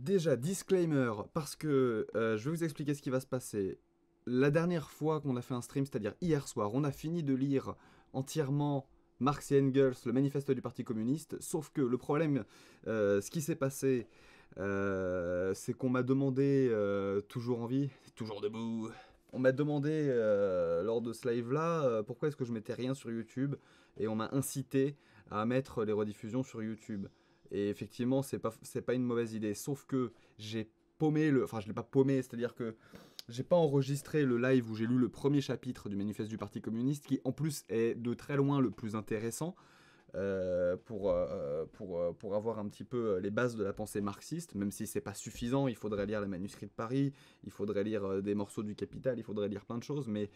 Déjà, disclaimer, parce que euh, je vais vous expliquer ce qui va se passer. La dernière fois qu'on a fait un stream, c'est-à-dire hier soir, on a fini de lire entièrement Marx et Engels, le manifeste du Parti communiste, sauf que le problème, euh, ce qui s'est passé, euh, c'est qu'on m'a demandé, toujours en vie, toujours debout, on m'a demandé lors de ce live-là pourquoi est-ce que je mettais rien sur YouTube, et on m'a incité à mettre les rediffusions sur YouTube. Et effectivement, c'est pas, c'est pas une mauvaise idée. Sauf que j'ai paumé le. Enfin, je l'ai pas paumé, c'est-à-dire que j'ai pas enregistré le live où j'ai lu le premier chapitre du manifeste du Parti communiste, qui en plus est de très loin le plus intéressant. Euh, pour, euh, pour, euh, pour avoir un petit peu les bases de la pensée marxiste, même si c'est pas suffisant, il faudrait lire les manuscrits de Paris, il faudrait lire des morceaux du Capital, il faudrait lire plein de choses, mais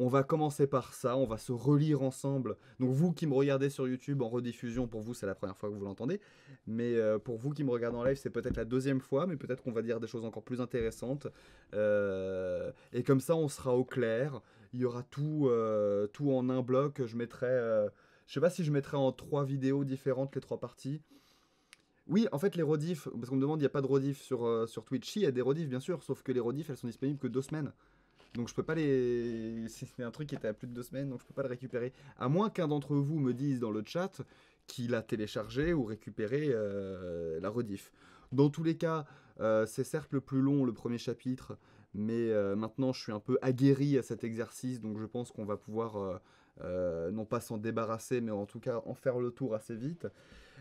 on va commencer par ça, on va se relire ensemble. Donc vous qui me regardez sur YouTube en rediffusion, pour vous c'est la première fois que vous l'entendez, mais euh, pour vous qui me regardez en live c'est peut-être la deuxième fois, mais peut-être qu'on va dire des choses encore plus intéressantes. Euh, et comme ça on sera au clair, il y aura tout, euh, tout en un bloc, je mettrai... je sais pas si je mettrai en trois vidéos différentes les trois parties. Oui, en fait, les rediffs, parce qu'on me demande, il n'y a pas de rediff sur, sur Twitch. il y a des rediffs, bien sûr, sauf que les rediffs, elles sont disponibles que deux semaines. Donc je peux pas les. C'était un truc qui était à plus de deux semaines, donc je peux pas le récupérer. À moins qu'un d'entre vous me dise dans le chat qu'il a téléchargé ou récupéré euh, la rediff. Dans tous les cas, euh, c'est certes le plus long, le premier chapitre, mais euh, maintenant je suis un peu aguerri à cet exercice, donc je pense qu'on va pouvoir non pas s'en débarrasser, mais en tout cas en faire le tour assez vite.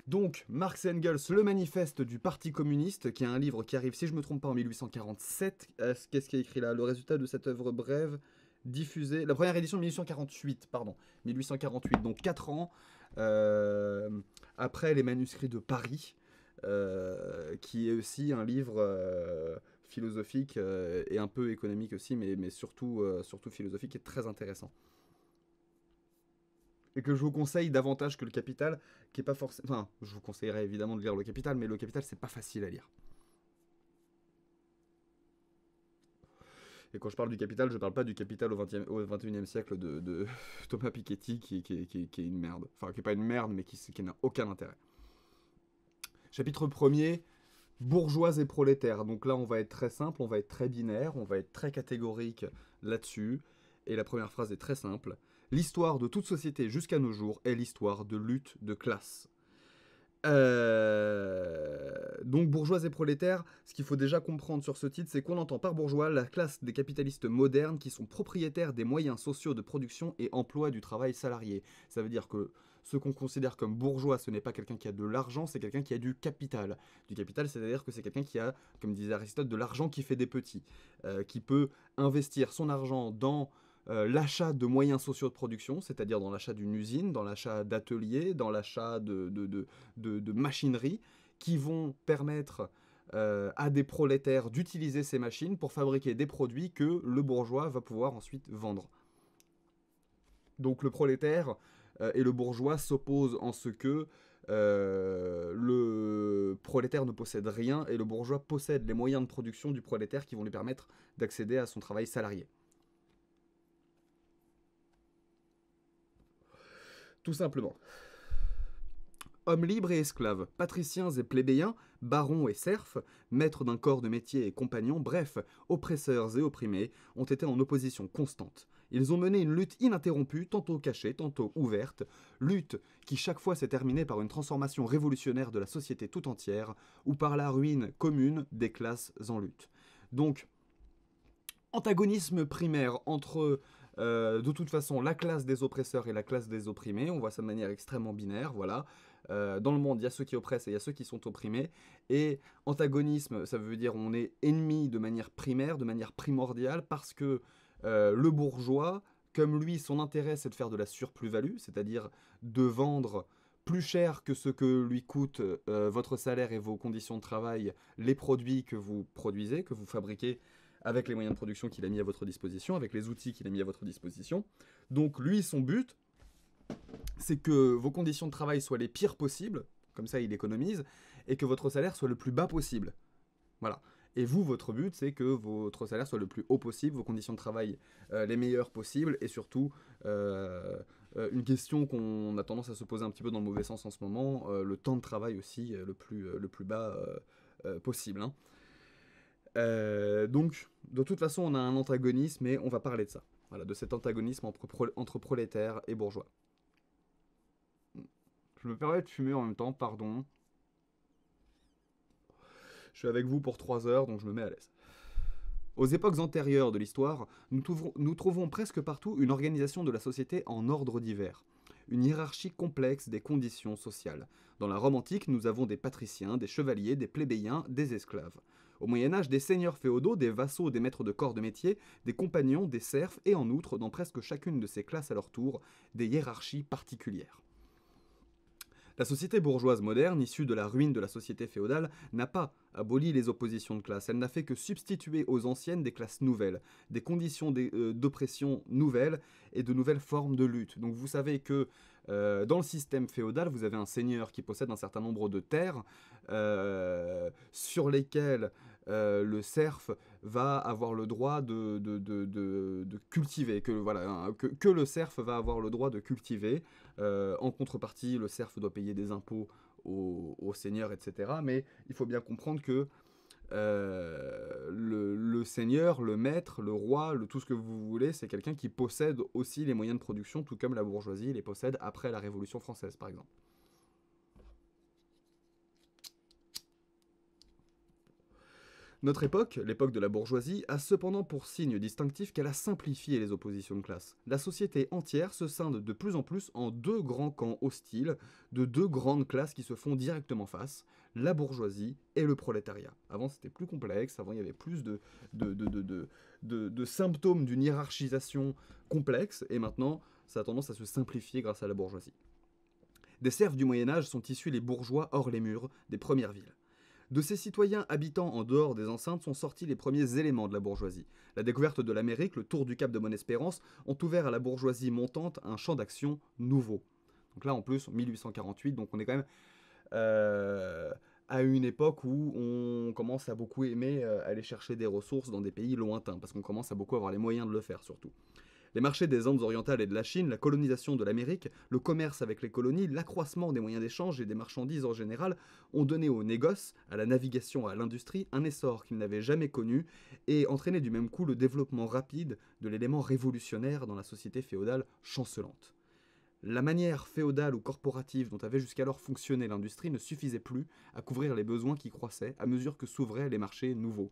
Donc, Marx et Engels, le manifeste du Parti communiste, qui est un livre qui arrive, si je me trompe pas, en 1847. Qu'est-ce qui est écrit là Le résultat de cette œuvre brève diffusée. La première édition 1848, pardon. 1848, donc 4 ans euh, après les manuscrits de Paris, euh, qui est aussi un livre. Euh, philosophique et un peu économique aussi, mais, surtout, surtout philosophique et très intéressant et que je vous conseille davantage que le Capital, qui est pas forcément. Enfin, je vous conseillerais évidemment de lire le Capital, mais le Capital, c'est pas facile à lire. Et quand je parle du capital, je parle pas du capital au, 20 21e siècle de, Thomas Piketty, qui, est une merde. Enfin, qui est pas une merde, mais qui, n'a aucun intérêt. Chapitre 1er, bourgeois et prolétaire. Donc là, on va être très simple, on va être très binaire, on va être très catégorique là-dessus. Et la première phrase est très simple l'histoire de toute société jusqu'à nos jours est l'histoire de lutte de classe. Euh, donc bourgeois et prolétaires, ce qu'il faut déjà comprendre sur ce titre, c'est qu'on entend par bourgeois la classe des capitalistes modernes qui sont propriétaires des moyens sociaux de production et emploi du travail salarié. Ça veut dire que ce qu'on considère comme bourgeois, ce n'est pas quelqu'un qui a de l'argent, c'est quelqu'un qui a du capital. Du capital, c'est-à-dire que c'est quelqu'un qui a, comme disait Aristote, de l'argent qui fait des petits, euh, qui peut investir son argent dans euh, l'achat de moyens sociaux de production, c'est-à-dire dans l'achat d'une usine, dans l'achat d'ateliers, dans l'achat de, machinerie, qui vont permettre euh, à des prolétaires d'utiliser ces machines pour fabriquer des produits que le bourgeois va pouvoir ensuite vendre. Donc le prolétaire euh, et le bourgeois s'opposent en ce que le prolétaire ne possède rien et le bourgeois possède les moyens de production du prolétaire qui vont lui permettre d'accéder à son travail salarié. Tout simplement. Hommes libres et esclaves, patriciens et plébéiens, barons et serfs, maîtres d'un corps de métier et compagnons, bref, oppresseurs et opprimés, ont été en opposition constante. Ils ont mené une lutte ininterrompue, tantôt cachée, tantôt ouverte, lutte qui chaque fois s'est terminée par une transformation révolutionnaire de la société tout entière, ou par la ruine commune des classes en lutte. Donc, antagonisme primaire entre euh, de toute façon, la classe des oppresseurs et la classe des opprimés, on voit ça de manière extrêmement binaire, voilà. Euh, dans le monde, il y a ceux qui oppressent et il y a ceux qui sont opprimés. Et antagonisme, ça veut dire on est ennemi de manière primaire, de manière primordiale, parce que euh, le bourgeois, comme lui, son intérêt, c'est de faire de la surplus-value, c'est-à-dire de vendre plus cher que ce que lui coûte votre salaire et vos conditions de travail, les produits que vous produisez, que vous fabriquez avec les moyens de production qu'il a mis à votre disposition, avec les outils qu'il a mis à votre disposition. Donc lui, son but, c'est que vos conditions de travail soient les pires possibles, comme ça il économise, et que votre salaire soit le plus bas possible. Voilà. Et vous, votre but, c'est que votre salaire soit le plus haut possible, vos conditions de travail euh, les meilleures possibles, et surtout, euh, euh, une question qu'on a tendance à se poser un petit peu dans le mauvais sens en ce moment, le temps de travail aussi le plus, le plus bas possible. Hein. Euh, donc, de toute façon, on a un antagonisme et on va parler de ça. Voilà, de cet antagonisme entre, prolétaires et bourgeois. Je me permets de fumer en même temps, pardon. Je suis avec vous pour trois heures, donc je me mets à l'aise. Aux époques antérieures de l'histoire, nous, trouvons presque partout une organisation de la société en ordre divers, une hiérarchie complexe des conditions sociales. Dans la Rome antique, nous avons des patriciens, des chevaliers, des plébéiens, des esclaves. Au Moyen Âge, des seigneurs féodaux, des vassaux, des maîtres de corps de métier, des compagnons, des serfs et en outre, dans presque chacune de ces classes à leur tour, des hiérarchies particulières. La société bourgeoise moderne, issue de la ruine de la société féodale, n'a pas aboli les oppositions de classe, elle n'a fait que substituer aux anciennes des classes nouvelles, des conditions euh, d'oppression nouvelles et de nouvelles formes de lutte. Donc vous savez que euh, dans le système féodal, vous avez un seigneur qui possède un certain nombre de terres euh, sur lesquelles euh, le serf va avoir le droit de, cultiver, hein, que, le serf va avoir le droit de cultiver. en contrepartie, le serf doit payer des impôts au, au seigneur, etc. Mais il faut bien comprendre que euh, le, seigneur, le maître, le roi, tout ce que vous voulez, c'est quelqu'un qui possède aussi les moyens de production, tout comme la bourgeoisie les possède après la Révolution française, par exemple. Notre époque, l'époque de la bourgeoisie, a cependant pour signe distinctif qu'elle a simplifié les oppositions de classe. La société entière se scinde de plus en plus en deux grands camps hostiles, de deux grandes classes qui se font directement face, la bourgeoisie et le prolétariat. Avant c'était plus complexe, avant il y avait plus de, symptômes d'une hiérarchisation complexe, et maintenant ça a tendance à se simplifier grâce à la bourgeoisie. Des serfs du Moyen Âge sont issus les bourgeois hors les murs des premières villes. De ces citoyens habitant en dehors des enceintes sont sortis les premiers éléments de la bourgeoisie. La découverte de l'Amérique, le tour du cap de Bonne-Espérance, ont ouvert à la bourgeoisie montante un champ d'action nouveau. Donc là, en plus, 1848, donc on est quand même euh, à une époque où on commence à beaucoup aimer euh, aller chercher des ressources dans des pays lointains, parce qu'on commence à beaucoup avoir les moyens de le faire surtout. Les marchés des Andes orientales et de la Chine, la colonisation de l'Amérique, le commerce avec les colonies, l'accroissement des moyens d'échange et des marchandises en général ont donné aux négoce, à la navigation, à l'industrie un essor qu'ils n'avaient jamais connu et entraîné du même coup le développement rapide de l'élément révolutionnaire dans la société féodale chancelante. La manière féodale ou corporative dont avait jusqu'alors fonctionné l'industrie ne suffisait plus à couvrir les besoins qui croissaient à mesure que s'ouvraient les marchés nouveaux.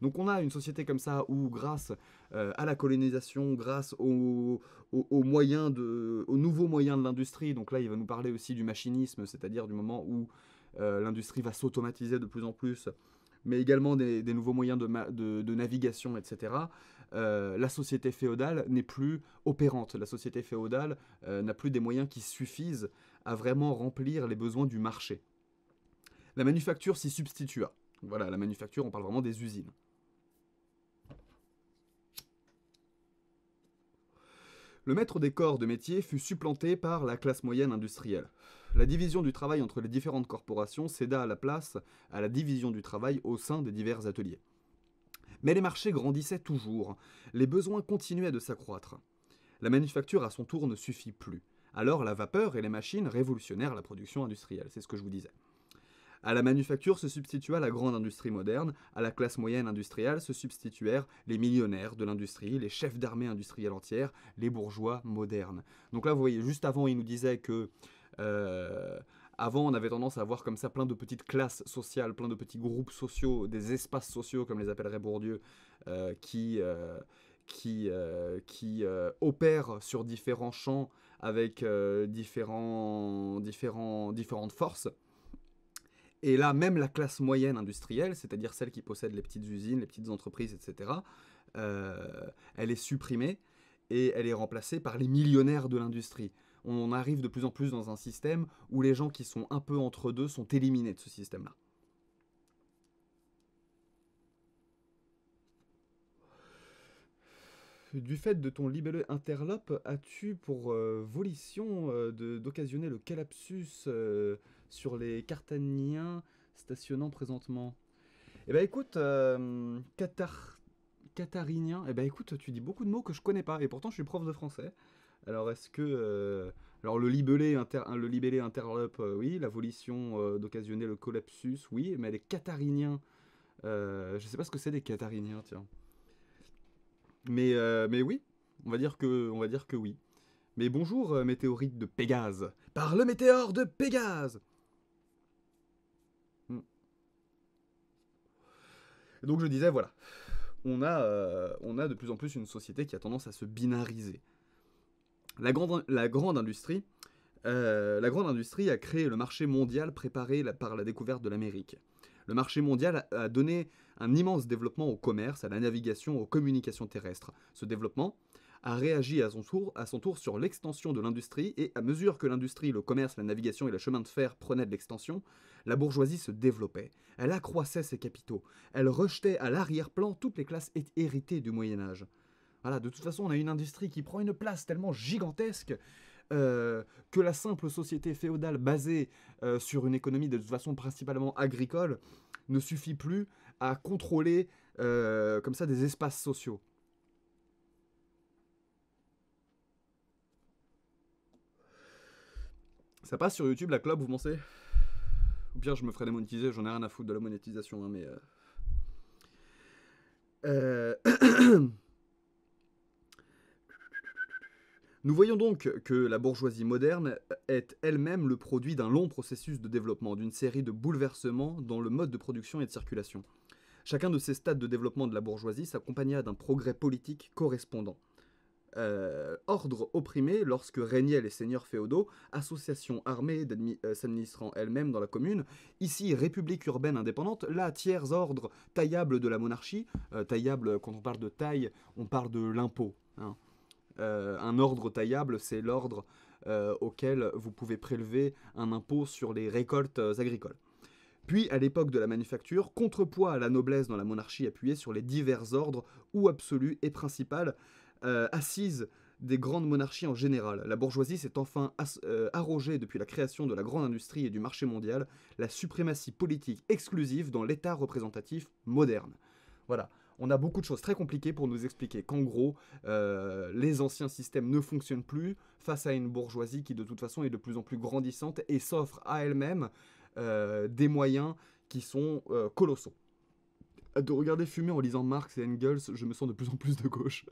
Donc on a une société comme ça où grâce euh, à la colonisation, grâce aux, nouveaux moyens de l'industrie, donc là il va nous parler aussi du machinisme, c'est-à-dire du moment où euh, l'industrie va s'automatiser de plus en plus, mais également des, nouveaux moyens de, navigation, etc., euh, la société féodale n'est plus opérante. La société féodale euh, n'a plus des moyens qui suffisent à vraiment remplir les besoins du marché. La manufacture s'y substitua. Voilà, la manufacture, on parle vraiment des usines. Le maître des corps de métier fut supplanté par la classe moyenne industrielle. La division du travail entre les différentes corporations céda à la place à la division du travail au sein des divers ateliers. Mais les marchés grandissaient toujours, les besoins continuaient de s'accroître. La manufacture à son tour ne suffit plus. Alors la vapeur et les machines révolutionnèrent la production industrielle, c'est ce que je vous disais. À la manufacture se substitua la grande industrie moderne, à la classe moyenne industrielle se substituèrent les millionnaires de l'industrie, les chefs d'armée industrielle entière, les bourgeois modernes. Donc là, vous voyez, juste avant, il nous disait que euh, avant, on avait tendance à avoir comme ça plein de petites classes sociales, plein de petits groupes sociaux, des espaces sociaux, comme les appellerait Bourdieu, euh, qui, euh, opèrent sur différents champs avec différentes forces. Et là, même la classe moyenne industrielle, c'est-à-dire celle qui possède les petites usines, les petites entreprises, etc., elle est supprimée et elle est remplacée par les millionnaires de l'industrie on arrive de plus en plus dans un système où les gens qui sont un peu entre deux sont éliminés de ce système-là. du fait de ton libellé interlope, as-tu pour euh, volition euh, d'occasionner le calapsus euh, sur les Cartaniens stationnant présentement Eh ben écoute, Qatar... eh ben, écoute, tu dis beaucoup de mots que je connais pas, et pourtant je suis prof de français. Alors est-ce que euh, alors le libellé hein, interlope euh, oui, la volition euh, d'occasionner le collapsus oui, mais les cathariniens je sais pas ce que c'est des cathariniens tiens. Mais mais oui, on va dire que on va dire que oui. Mais bonjour météorite de Pégase, par le météore de Pégase. Hmm. Donc je disais voilà, on a on a de plus en plus une société qui a tendance à se binariser. Euh, la grande, industrie a créé le marché mondial préparé par la découverte de l'Amérique. Le marché mondial a, donné un immense développement au commerce, à la navigation, aux communications terrestres. Ce développement a réagi à son tour, à son tour sur l'extension de l'industrie et à mesure que l'industrie, le commerce, la navigation et le chemin de fer prenaient de l'extension, la bourgeoisie se développait. Elle accroissait ses capitaux. Elle rejetait à l'arrière-plan toutes les classes héritées du Moyen Âge. Voilà, de toute façon, on a une industrie qui prend une place tellement gigantesque que la simple société féodale basée sur une économie de toute façon principalement agricole ne suffit plus à contrôler comme ça des espaces sociaux. Ça passe sur YouTube la club, vous pensez Ou bien je me ferai démonétiser, j'en ai rien à foutre de la monétisation, mais... Nous voyons donc que la bourgeoisie moderne est elle-même le produit d'un long processus de développement, d'une série de bouleversements dans le mode de production et de circulation. Chacun de ces stades de développement de la bourgeoisie s'accompagna d'un progrès politique correspondant. Euh, ordre opprimé lorsque régnaient les seigneurs féodaux, associations armées euh, s'administrant elles-mêmes dans la commune, ici république urbaine indépendante, là tiers ordre taillable de la monarchie, euh, taillable quand on parle de taille, on parle de l'impôt. Hein. Euh, un ordre taillable, c'est l'ordre euh, auquel vous pouvez prélever un impôt sur les récoltes euh, agricoles. Puis, à l'époque de la manufacture, contrepoids à la noblesse dans la monarchie appuyée sur les divers ordres ou absolus et principales, assises des grandes monarchies en général. La bourgeoisie s'est enfin arrogée depuis la création de la grande industrie et du marché mondial la suprématie politique exclusive dans l'État représentatif moderne. Voilà on a beaucoup de choses très compliquées pour nous expliquer qu'en gros, euh, les anciens systèmes ne fonctionnent plus face à une bourgeoisie qui de toute façon est de plus en plus grandissante et s'offre à elle-même euh, des moyens qui sont euh, colossaux. De regarder fumer en lisant Marx et Engels, je me sens de plus en plus de gauche.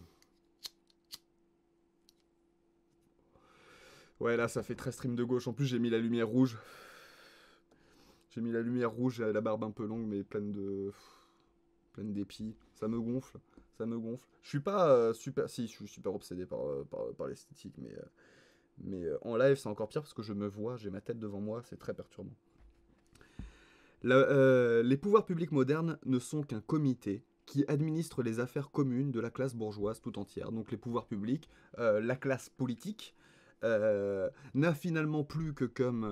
ouais, là, ça fait très stream de gauche. En plus, j'ai mis la lumière rouge. J'ai mis la lumière rouge, la barbe un peu longue, mais pleine de. pleine d'épis. Ça me gonfle. Ça me gonfle. Je suis pas euh, super. Si, je suis super obsédé par, euh, l'esthétique, mais. Euh, mais en live, c'est encore pire parce que je me vois, j'ai ma tête devant moi, c'est très perturbant. les pouvoirs publics modernes ne sont qu'un comité qui administre les affaires communes de la classe bourgeoise tout entière. Donc les pouvoirs publics, la classe politique, n'a finalement plus que comme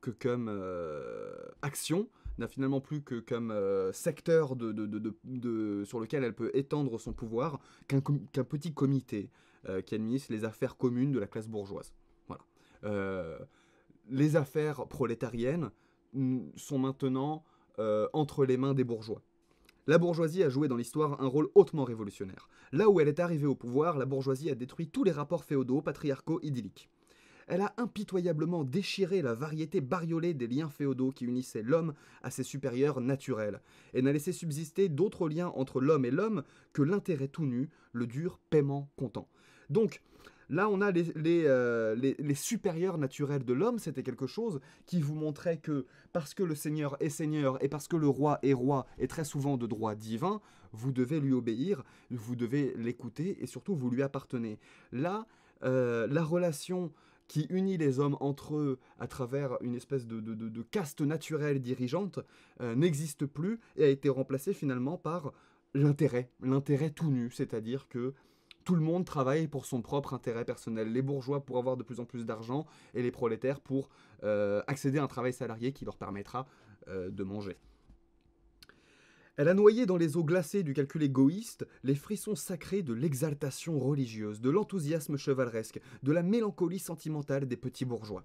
que comme euh, action, n'a finalement plus que comme euh, secteur de, de, sur lequel elle peut étendre son pouvoir qu'un petit comité euh, qui administre les affaires communes de la classe bourgeoise. Voilà. les affaires prolétariennes sont maintenant entre les mains des bourgeois. La bourgeoisie a joué dans l'histoire un rôle hautement révolutionnaire. Là où elle est arrivée au pouvoir, la bourgeoisie a détruit tous les rapports féodaux, patriarcaux, idylliques. Elle a impitoyablement déchiré la variété bariolée des liens féodaux qui unissaient l'homme à ses supérieurs naturels, et n'a laissé subsister d'autres liens entre l'homme et l'homme que l'intérêt tout nu, le dur paiement comptant. Donc, Là, on a euh, les, les, supérieurs naturels de l'homme. C'était quelque chose qui vous montrait que parce que le Seigneur est Seigneur et parce que le roi est roi et très souvent de droit divin, vous devez lui obéir, vous devez l'écouter et surtout vous lui appartenez. Là, euh, la relation qui unit les hommes entre eux à travers une espèce de, caste naturelle dirigeante, euh, n'existe plus et a été remplacé finalement par l'intérêt, l'intérêt tout nu, c'est-à-dire que tout le monde travaille pour son propre intérêt personnel. Les bourgeois pour avoir de plus en plus d'argent et les prolétaires pour euh, accéder à un travail salarié qui leur permettra euh, de manger. Elle a noyé dans les eaux glacées du calcul égoïste les frissons sacrés de l'exaltation religieuse, de l'enthousiasme chevaleresque, de la mélancolie sentimentale des petits bourgeois.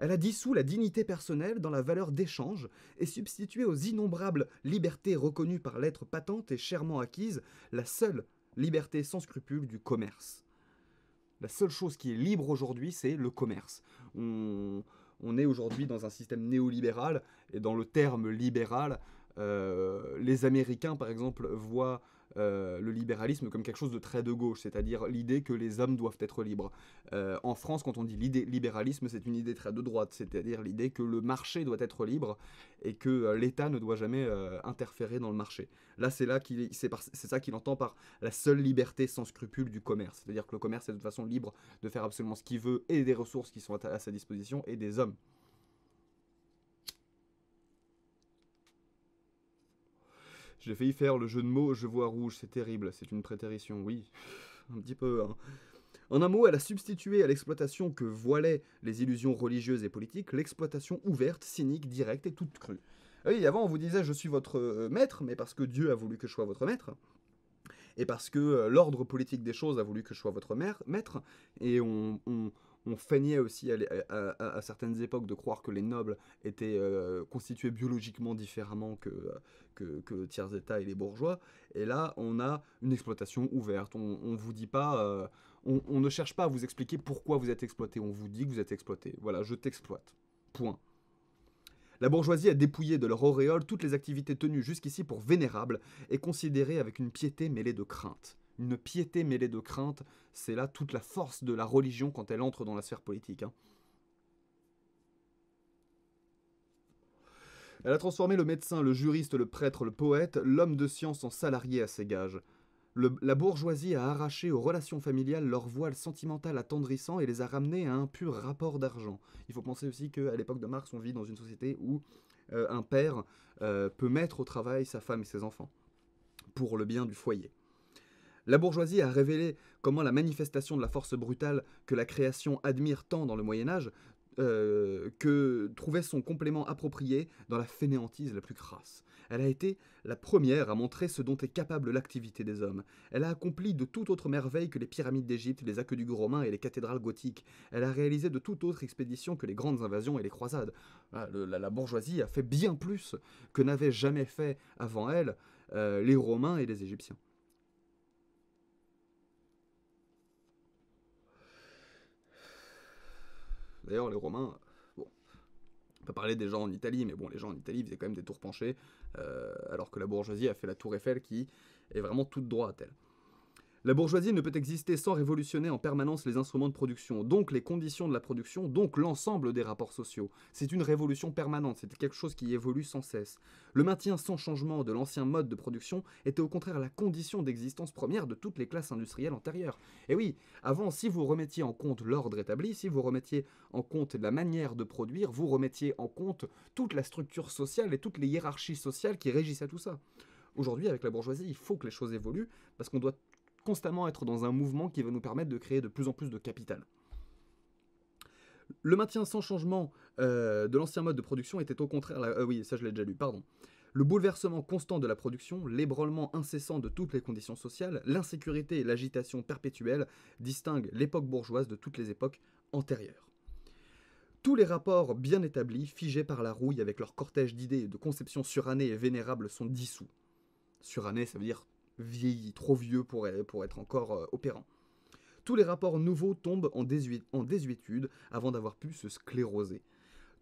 Elle a dissous la dignité personnelle dans la valeur d'échange et substitué aux innombrables libertés reconnues par l'être patente et chèrement acquise la seule liberté sans scrupule du commerce. La seule chose qui est libre aujourd'hui, c'est le commerce. On, on est aujourd'hui dans un système néolibéral et dans le terme libéral, euh, les Américains, par exemple, voient euh, le libéralisme comme quelque chose de très de gauche, c'est-à-dire l'idée que les hommes doivent être libres. Euh, en France, quand on dit libéralisme, c'est une idée très de droite, c'est-à-dire l'idée que le marché doit être libre et que l'État ne doit jamais interférer dans le marché. Là, c'est là qu'il, c'est, ça qu'il entend par la seule liberté sans scrupule du commerce, c'est-à-dire que le commerce est de toute façon libre de faire absolument ce qu'il veut et des ressources qui sont à sa disposition et des hommes. J'ai failli faire le jeu de mots je vois rouge, c'est terrible, c'est une prétérition, oui. Un petit peu, hein. En un mot, elle a substitué à l'exploitation que voilaient les illusions religieuses et politiques l'exploitation ouverte, cynique, directe et toute crue. Oui, avant on vous disait je suis votre euh, maître, mais parce que Dieu a voulu que je sois votre maître, et parce que euh, l'ordre politique des choses a voulu que je sois votre maître, et on, on feignait aussi à, certaines époques de croire que les nobles étaient euh, constitués biologiquement différemment que, que, le tiers-état et les bourgeois. Et là, on a une exploitation ouverte. On vous dit pas, euh, on, on, ne cherche pas à vous expliquer pourquoi vous êtes exploité. On vous dit que vous êtes exploité. Voilà, je t'exploite. Point. La bourgeoisie a dépouillé de leur auréole toutes les activités tenues jusqu'ici pour vénérables et considérées avec une piété mêlée de crainte une piété mêlée de crainte, c'est là toute la force de la religion quand elle entre dans la sphère politique. Hein. Elle a transformé le médecin, le juriste, le prêtre, le poète, l'homme de science en salarié à ses gages. la bourgeoisie a arraché aux relations familiales leur voile sentimental attendrissant et les a ramenés à un pur rapport d'argent. Il faut penser aussi qu'à l'époque de Marx, on vit dans une société où euh, un père euh, peut mettre au travail sa femme et ses enfants pour le bien du foyer. La bourgeoisie a révélé comment la manifestation de la force brutale que la création admire tant dans le Moyen Âge euh, que trouvait son complément approprié dans la fainéantise la plus crasse. Elle a été la première à montrer ce dont est capable l'activité des hommes. Elle a accompli de toute autre merveille que les pyramides d'Égypte, les aqueducs romains et les cathédrales gothiques. Elle a réalisé de toute autre expédition que les grandes invasions et les croisades. Ah, la, bourgeoisie a fait bien plus que n'avaient jamais fait avant elle euh, les Romains et les Égyptiens. D'ailleurs, les Romains, bon, on peut parler des gens en Italie, mais bon, les gens en Italie faisaient quand même des tours penchées, euh, alors que la bourgeoisie a fait la tour Eiffel qui est vraiment toute droite, elle. La bourgeoisie ne peut exister sans révolutionner en permanence les instruments de production, donc les conditions de la production, donc l'ensemble des rapports sociaux. C'est une révolution permanente, c'est quelque chose qui évolue sans cesse. Le maintien sans changement de l'ancien mode de production était au contraire la condition d'existence première de toutes les classes industrielles antérieures. Et oui, avant, si vous remettiez en compte l'ordre établi, si vous remettiez en compte la manière de produire, vous remettiez en compte toute la structure sociale et toutes les hiérarchies sociales qui régissaient tout ça. Aujourd'hui, avec la bourgeoisie, il faut que les choses évoluent parce qu'on doit constamment être dans un mouvement qui va nous permettre de créer de plus en plus de capital. Le maintien sans changement euh, de l'ancien mode de production était au contraire... Euh, oui, ça je l'ai déjà lu, pardon. Le bouleversement constant de la production, l'ébranlement incessant de toutes les conditions sociales, l'insécurité et l'agitation perpétuelle distinguent l'époque bourgeoise de toutes les époques antérieures. Tous les rapports bien établis, figés par la rouille avec leur cortège d'idées et de conceptions surannées et vénérables sont dissous. Surannées, ça veut dire vieilli, trop vieux pour, pour être encore euh, opérant. Tous les rapports nouveaux tombent en, désuétude avant d'avoir pu se scléroser.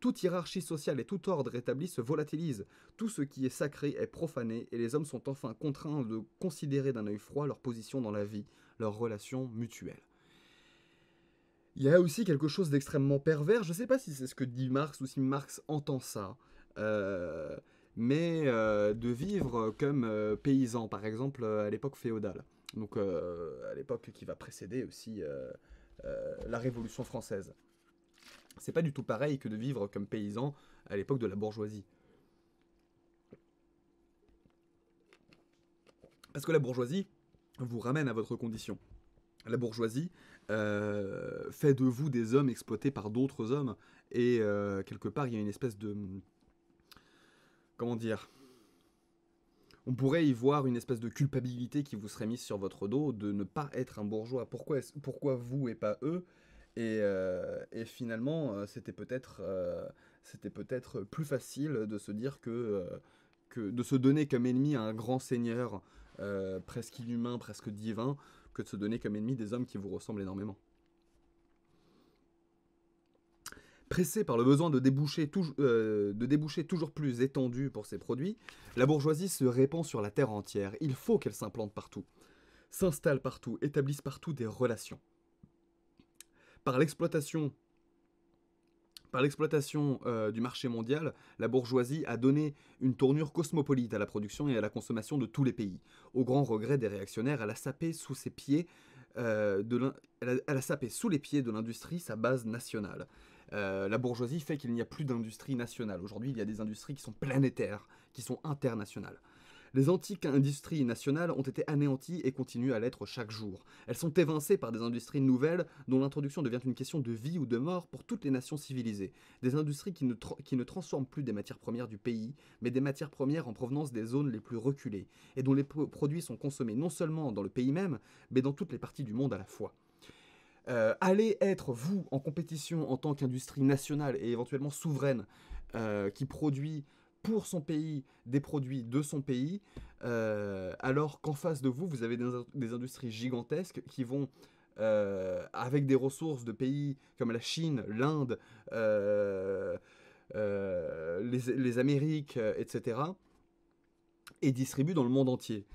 Toute hiérarchie sociale et tout ordre établi se volatilise, tout ce qui est sacré est profané, et les hommes sont enfin contraints de considérer d'un œil froid leur position dans la vie, leurs relations mutuelles. Il y a aussi quelque chose d'extrêmement pervers, je ne sais pas si c'est ce que dit Marx ou si Marx entend ça. Euh, mais euh, de vivre comme euh, paysan, par exemple, euh, à l'époque féodale. Donc à l'époque qui va précéder aussi la Révolution française. C'est pas du tout pareil que de vivre comme paysan à l'époque de la bourgeoisie. Parce que la bourgeoisie vous ramène à votre condition. La bourgeoisie fait de vous des hommes exploités par d'autres hommes, et quelque part, il y a une espèce de, comment dire on pourrait y voir une espèce de culpabilité qui vous serait mise sur votre dos de ne pas être un bourgeois. Pourquoi, vous et pas eux euh, et, finalement, euh, c'était peut-être euh, peut plus facile de se dire que, de se donner comme ennemi à un grand seigneur presque inhumain, presque divin, que de se donner comme ennemi des hommes qui vous ressemblent énormément. Pressée par le besoin de déboucher, euh, toujours plus étendus pour ses produits, la bourgeoisie se répand sur la terre entière. Il faut qu'elle s'implante partout, s'installe partout, établisse partout des relations. Par l'exploitation euh, du marché mondial, la bourgeoisie a donné une tournure cosmopolite à la production et à la consommation de tous les pays. Au grand regret des réactionnaires, elle a sapé sous ses pieds, euh, elle a sapé sous les pieds de l'industrie sa base nationale. Euh, la bourgeoisie fait qu'il n'y a plus d'industrie nationale. Aujourd'hui, il y a des industries qui sont planétaires, qui sont internationales. Les antiques industries nationales ont été anéanties et continuent à l'être chaque jour. Elles sont évincées par des industries nouvelles dont l'introduction devient une question de vie ou de mort pour toutes les nations civilisées. Des industries qui ne, qui ne, transforment plus des matières premières du pays, mais des matières premières en provenance des zones les plus reculées, et dont les produits sont consommés non seulement dans le pays même, mais dans toutes les parties du monde à la fois. Euh, allez être, vous, en compétition en tant qu'industrie nationale et éventuellement souveraine, euh, qui produit pour son pays des produits de son pays, euh, alors qu'en face de vous, vous avez des, industries gigantesques qui vont, avec des ressources de pays comme la Chine, l'Inde, les, Amériques, etc., et distribuent dans le monde entier.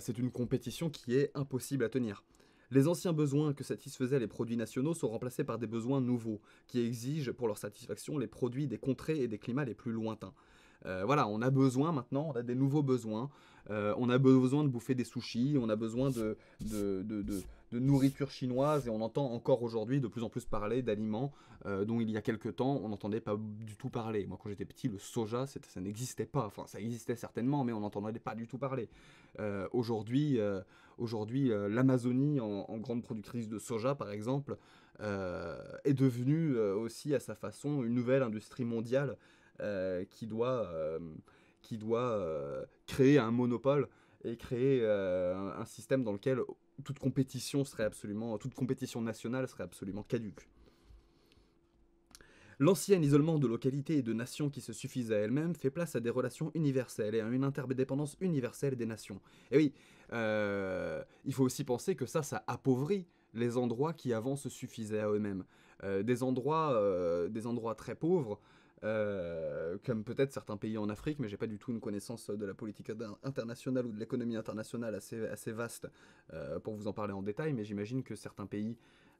C'est une compétition qui est impossible à tenir. Les anciens besoins que satisfaisaient les produits nationaux sont remplacés par des besoins nouveaux, qui exigent pour leur satisfaction les produits des contrées et des climats les plus lointains. Euh, voilà, on a besoin maintenant, on a des nouveaux besoins. Euh, on a besoin de bouffer des sushis, on a besoin de de nourriture chinoise et on entend encore aujourd'hui de plus en plus parler d'aliments euh, dont il y a quelques temps on n'entendait pas du tout parler. Moi quand j'étais petit le soja ça n'existait pas, enfin ça existait certainement mais on n'entendait pas du tout parler. Euh, aujourd'hui euh, aujourd'hui l'Amazonie en, en, grande productrice de soja par exemple est devenue aussi à sa façon une nouvelle industrie mondiale qui doit, qui doit créer un monopole et créer un système dans lequel toute compétition serait absolument, toute compétition nationale serait absolument caduque. L'ancien isolement de localités et de nations qui se suffisent à elles-mêmes fait place à des relations universelles et à une interdépendance universelle des nations. Et oui, euh, il faut aussi penser que ça, ça appauvrit les endroits qui avant se suffisaient à eux-mêmes. Euh, euh, des endroits très pauvres euh, comme peut-être certains pays en Afrique, mais j'ai pas du tout une connaissance de la politique internationale ou de l'économie internationale assez, assez vaste euh, pour vous en parler en détail, mais j'imagine que certains pays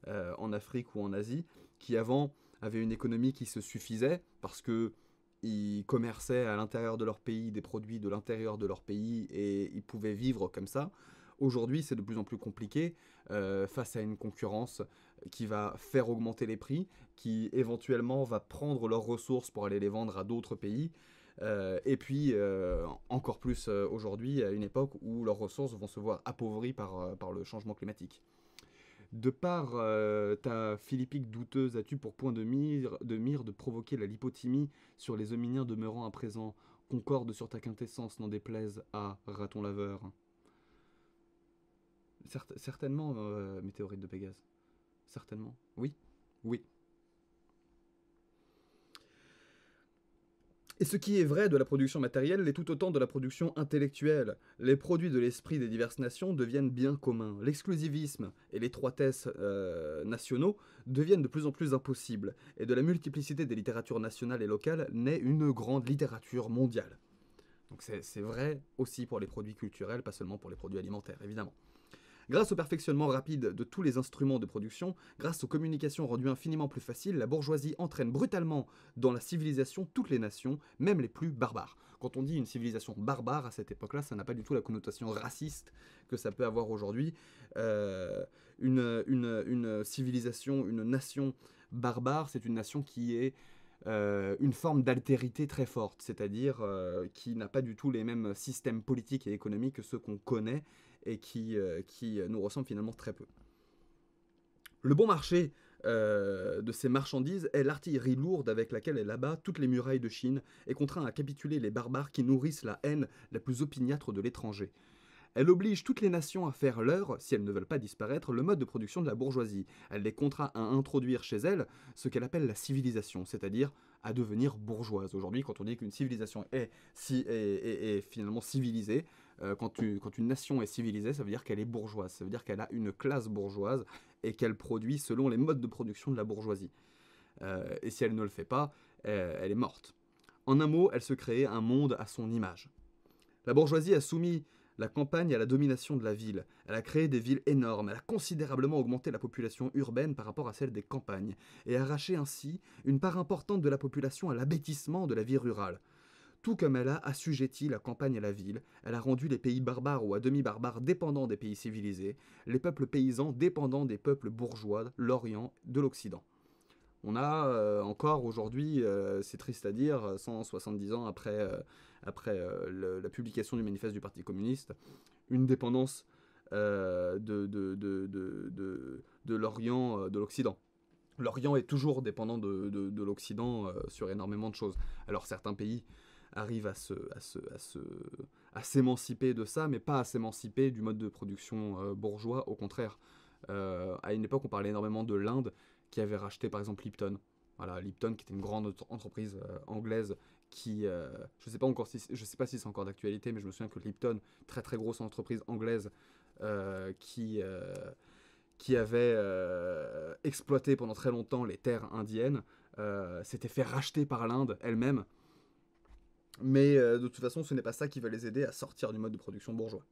euh, en Afrique ou en Asie, qui avant avaient une économie qui se suffisait parce que ils commerçaient à l'intérieur de leur pays des produits de l'intérieur de leur pays et ils pouvaient vivre comme ça. Aujourd'hui, c'est de plus en plus compliqué face à une concurrence qui va faire augmenter les prix, qui éventuellement va prendre leurs ressources pour aller les vendre à d'autres pays. Euh, et puis euh, encore plus euh, aujourd'hui, à une époque où leurs ressources vont se voir appauvries par, par le changement climatique. De par ta philippique douteuse, as-tu pour point de mire, de mire de provoquer la lipotymie sur les hominiens demeurant à présent concorde sur ta quintessence, n'en déplaise à raton laveur Certainement, météorite de Pégase certainement. Oui, oui. Et ce qui est vrai de la production matérielle l'est tout autant de la production intellectuelle. Les produits de l'esprit des diverses nations deviennent bien communs. L'exclusivisme et l'étroitesse euh, nationaux deviennent de plus en plus impossibles, et de la multiplicité des littératures nationales et locales naît une grande littérature mondiale. Donc c'est vrai aussi pour les produits culturels, pas seulement pour les produits alimentaires, évidemment. Grâce au perfectionnement rapide de tous les instruments de production, grâce aux communications rendues infiniment plus faciles, la bourgeoisie entraîne brutalement dans la civilisation toutes les nations, même les plus barbares. Quand on dit une civilisation barbare à cette époque-là, ça n'a pas du tout la connotation raciste que ça peut avoir aujourd'hui. Euh, une, civilisation, une nation barbare, c'est une nation qui est euh, une forme d'altérité très forte, c'est-à-dire euh, qui n'a pas du tout les mêmes systèmes politiques et économiques que ceux qu'on connaît et qui, euh, qui euh, nous ressemble finalement très peu. Le bon marché euh, de ces marchandises est l'artillerie lourde avec laquelle elle abat toutes les murailles de Chine et contraint à capituler les barbares qui nourrissent la haine la plus opiniâtre de l'étranger. Elle oblige toutes les nations à faire leur, si elles ne veulent pas disparaître, le mode de production de la bourgeoisie. Elle les contraint à introduire chez elles ce qu'elle appelle la civilisation, c'est-à-dire à devenir bourgeoise. Aujourd'hui, quand on dit qu'une civilisation est finalement civilisée, euh, quand, une nation est civilisée, ça veut dire qu'elle est bourgeoise, ça veut dire qu'elle a une classe bourgeoise et qu'elle produit selon les modes de production de la bourgeoisie. Euh, et si elle ne le fait pas, euh, elle, est morte. En un mot, elle se crée un monde à son image. La bourgeoisie a soumis la campagne à la domination de la ville. Elle a créé des villes énormes, elle a considérablement augmenté la population urbaine par rapport à celle des campagnes, et arraché ainsi une part importante de la population à l'abêtissement de la vie rurale. Tout comme elle a assujetti la campagne à la ville, elle a rendu les pays barbares ou à demi barbares dépendants des pays civilisés, les peuples paysans dépendants des peuples bourgeois, l'Orient, de l'Occident. On a euh, encore aujourd'hui, euh, c'est triste à dire, 170 ans après, euh, après la publication du manifeste du Parti communiste, une dépendance de, de, de l'Orient, de l'Occident. L'Orient est toujours dépendant de, l'Occident sur énormément de choses. Alors certains pays arrive à se, à s'émanciper de ça, mais pas à s'émanciper du mode de production euh, bourgeois, au contraire. Euh, à une époque, on parlait énormément de l'Inde, qui avait racheté par exemple Lipton. Lipton, qui était une grande entreprise euh, anglaise qui, je sais pas encore si, je sais pas si c'est encore d'actualité, mais je me souviens que Lipton, très très grosse entreprise anglaise, qui qui avait exploité pendant très longtemps les terres indiennes, s'était fait racheter par l'Inde elle-même mais euh, de toute façon, ce n'est pas ça qui va les aider à sortir du mode de production bourgeois.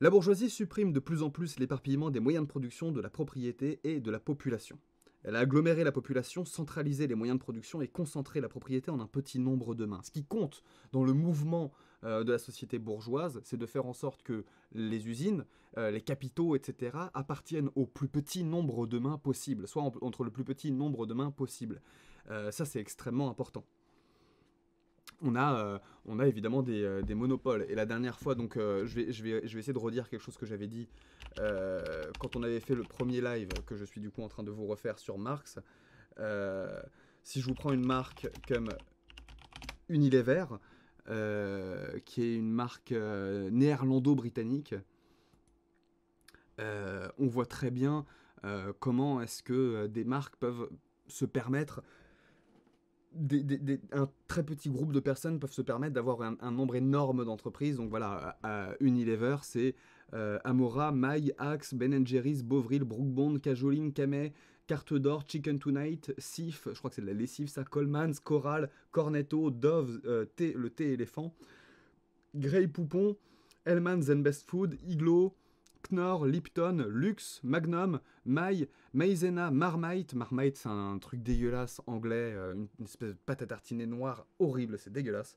La bourgeoisie supprime de plus en plus l'éparpillement des moyens de production de la propriété et de la population. Elle a aggloméré la population, centralisé les moyens de production et concentré la propriété en un petit nombre de mains. Ce qui compte dans le mouvement euh, de la société bourgeoise, c'est de faire en sorte que les usines, euh, les capitaux, etc., appartiennent au plus petit nombre de mains possible, soit entre le plus petit nombre de mains possible. ça, c'est extrêmement important. Euh, on a, évidemment euh, des, monopoles. Et la dernière fois, donc, euh, je, vais, je, vais, essayer de redire quelque chose que j'avais dit quand on avait fait le premier live que je suis du coup en train de vous refaire sur Marx. si je vous prends une marque comme Unilever, qui est une marque néerlando-britannique, on voit très bien comment est-ce que des marques peuvent se permettre un très petit groupe de personnes peuvent se permettre d'avoir un, nombre énorme d'entreprises. Donc voilà, à, Unilever, c'est euh, Amora, Maille, Axe, Ben Jerry's, Bovril, Brookbond, Cajoling, Cajoline, Camay, Carte d'Or, Chicken Tonight, Sif, je crois que c'est de la lessive ça, Coleman's, Coral, Cornetto, Dove, euh, le thé éléphant, Grey Poupon, Hellman's and Best Food, Iglo, Knorr, Lipton, Lux, Magnum, Maï, Maizena, Marmite. Marmite, c'est un, truc dégueulasse anglais, euh, une, espèce de pâte à tartiner noire horrible, c'est dégueulasse.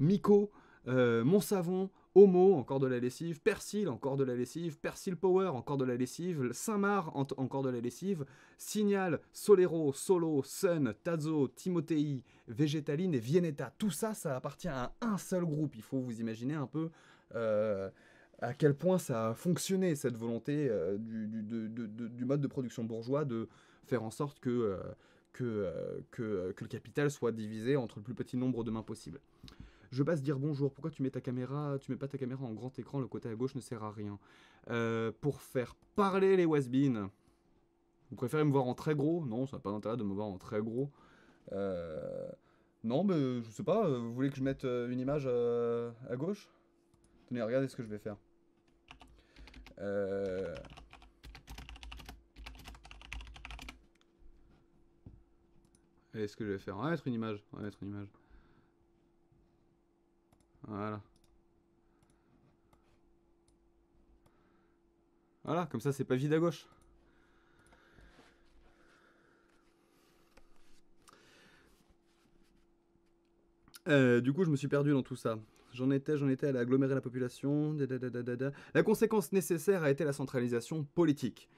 Miko, euh, Mon Savon, Homo, encore de la lessive, Persil, encore de la lessive, Persil Power, encore de la lessive, Saint-Marc, encore de la lessive, Signal, Solero, Solo, Sun, Tazo, Timotei, Végétaline et Vienetta. Tout ça, ça appartient à un seul groupe. Il faut vous imaginer un peu. Euh, à quel point ça a fonctionné, cette volonté euh, du, mode de production bourgeois de faire en sorte euh, euh, que, le capital soit divisé entre le plus petit nombre de mains possible. Je passe dire bonjour, pourquoi tu mets ta caméra, tu mets pas ta caméra en grand écran, le côté à gauche ne sert à rien. pour faire parler les wasbins, Vous préférez me voir en très gros Non, ça n'a pas d'intérêt de me voir en très gros. Non, mais je sais pas, vous voulez que je mette une image à gauche Tenez, regardez ce que je vais faire. Euh... Et ce que je vais faire On va mettre une image. On mettre une image. Voilà. Voilà, comme ça c'est pas vide à gauche. Euh, du coup, je me suis perdu dans tout ça. J'en étais, j'en étais à agglomérer la population. La conséquence nécessaire a été la centralisation politique.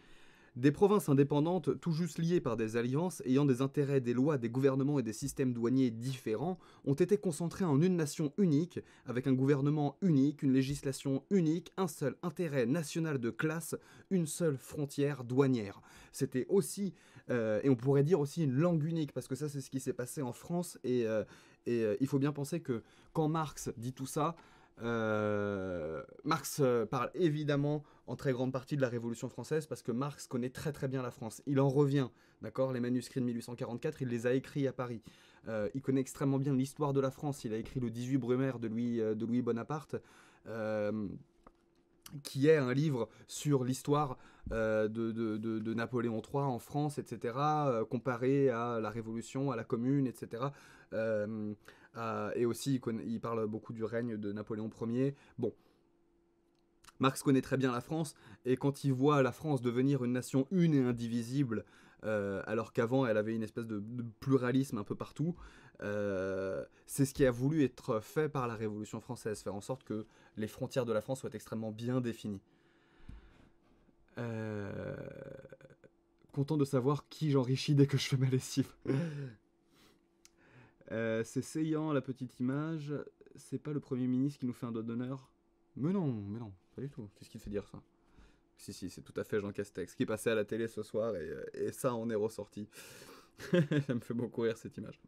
Des provinces indépendantes, tout juste liées par des alliances, ayant des intérêts, des lois, des gouvernements et des systèmes douaniers différents, ont été concentrées en une nation unique, avec un gouvernement unique, une législation unique, un seul intérêt national de classe, une seule frontière douanière. C'était aussi, euh, et on pourrait dire aussi une langue unique, parce que ça c'est ce qui s'est passé en France et, euh, et euh, il faut bien penser que quand Marx dit tout ça, euh, Marx euh, parle évidemment en très grande partie de la Révolution française parce que Marx connaît très très bien la France. Il en revient, d'accord Les manuscrits de 1844, il les a écrits à Paris. il connaît extrêmement bien l'histoire de la France. Il a écrit le 18 Brumaire de Louis, de Louis Bonaparte. qui est un livre sur l'histoire de, Napoléon III en France, etc., comparé à la Révolution, à la Commune, etc. Euh, euh, et aussi, il, parle beaucoup du règne de Napoléon Ier. Bon, Marx connaît très bien la France, et quand il voit la France devenir une nation une et indivisible, euh, alors qu'avant elle avait une espèce de, pluralisme un peu partout, c'est ce qui a voulu être fait par la Révolution française, faire en sorte que les frontières de la France soient extrêmement bien définies. content de savoir qui j'enrichis dès que je fais ma lessive. Euh, c'est saillant la petite image. C'est pas le Premier ministre qui nous fait un doigt d'honneur Mais non, mais non, pas du tout. Qu'est-ce qu'il fait dire ça Si, si, c'est tout à fait Jean Castex qui est passé à la télé ce soir et, euh, ça on est ressorti. ça me fait beaucoup rire cette image.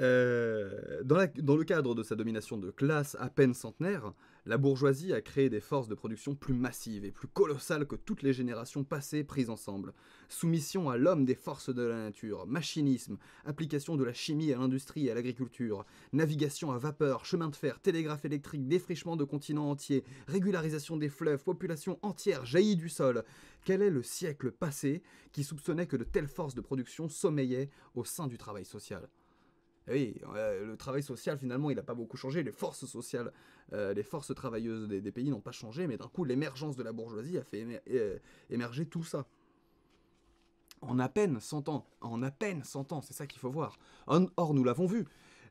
Euh, dans, dans, le cadre de sa domination de classe à peine centenaire, la bourgeoisie a créé des forces de production plus massives et plus colossales que toutes les générations passées prises ensemble. Soumission à l'homme des forces de la nature, machinisme, application de la chimie à l'industrie et à l'agriculture, navigation à vapeur, chemin de fer, télégraphe électrique, défrichement de continents entiers, régularisation des fleuves, population entière jaillie du sol. Quel est le siècle passé qui soupçonnait que de telles forces de production sommeillaient au sein du travail social oui, euh, le travail social, finalement, il n'a pas beaucoup changé. Les forces sociales, euh, les forces travailleuses des, pays n'ont pas changé, mais d'un coup, l'émergence de la bourgeoisie a fait émerger tout ça. En à peine 100 ans, en à peine 100 ans, c'est ça qu'il faut voir. Or, nous l'avons vu,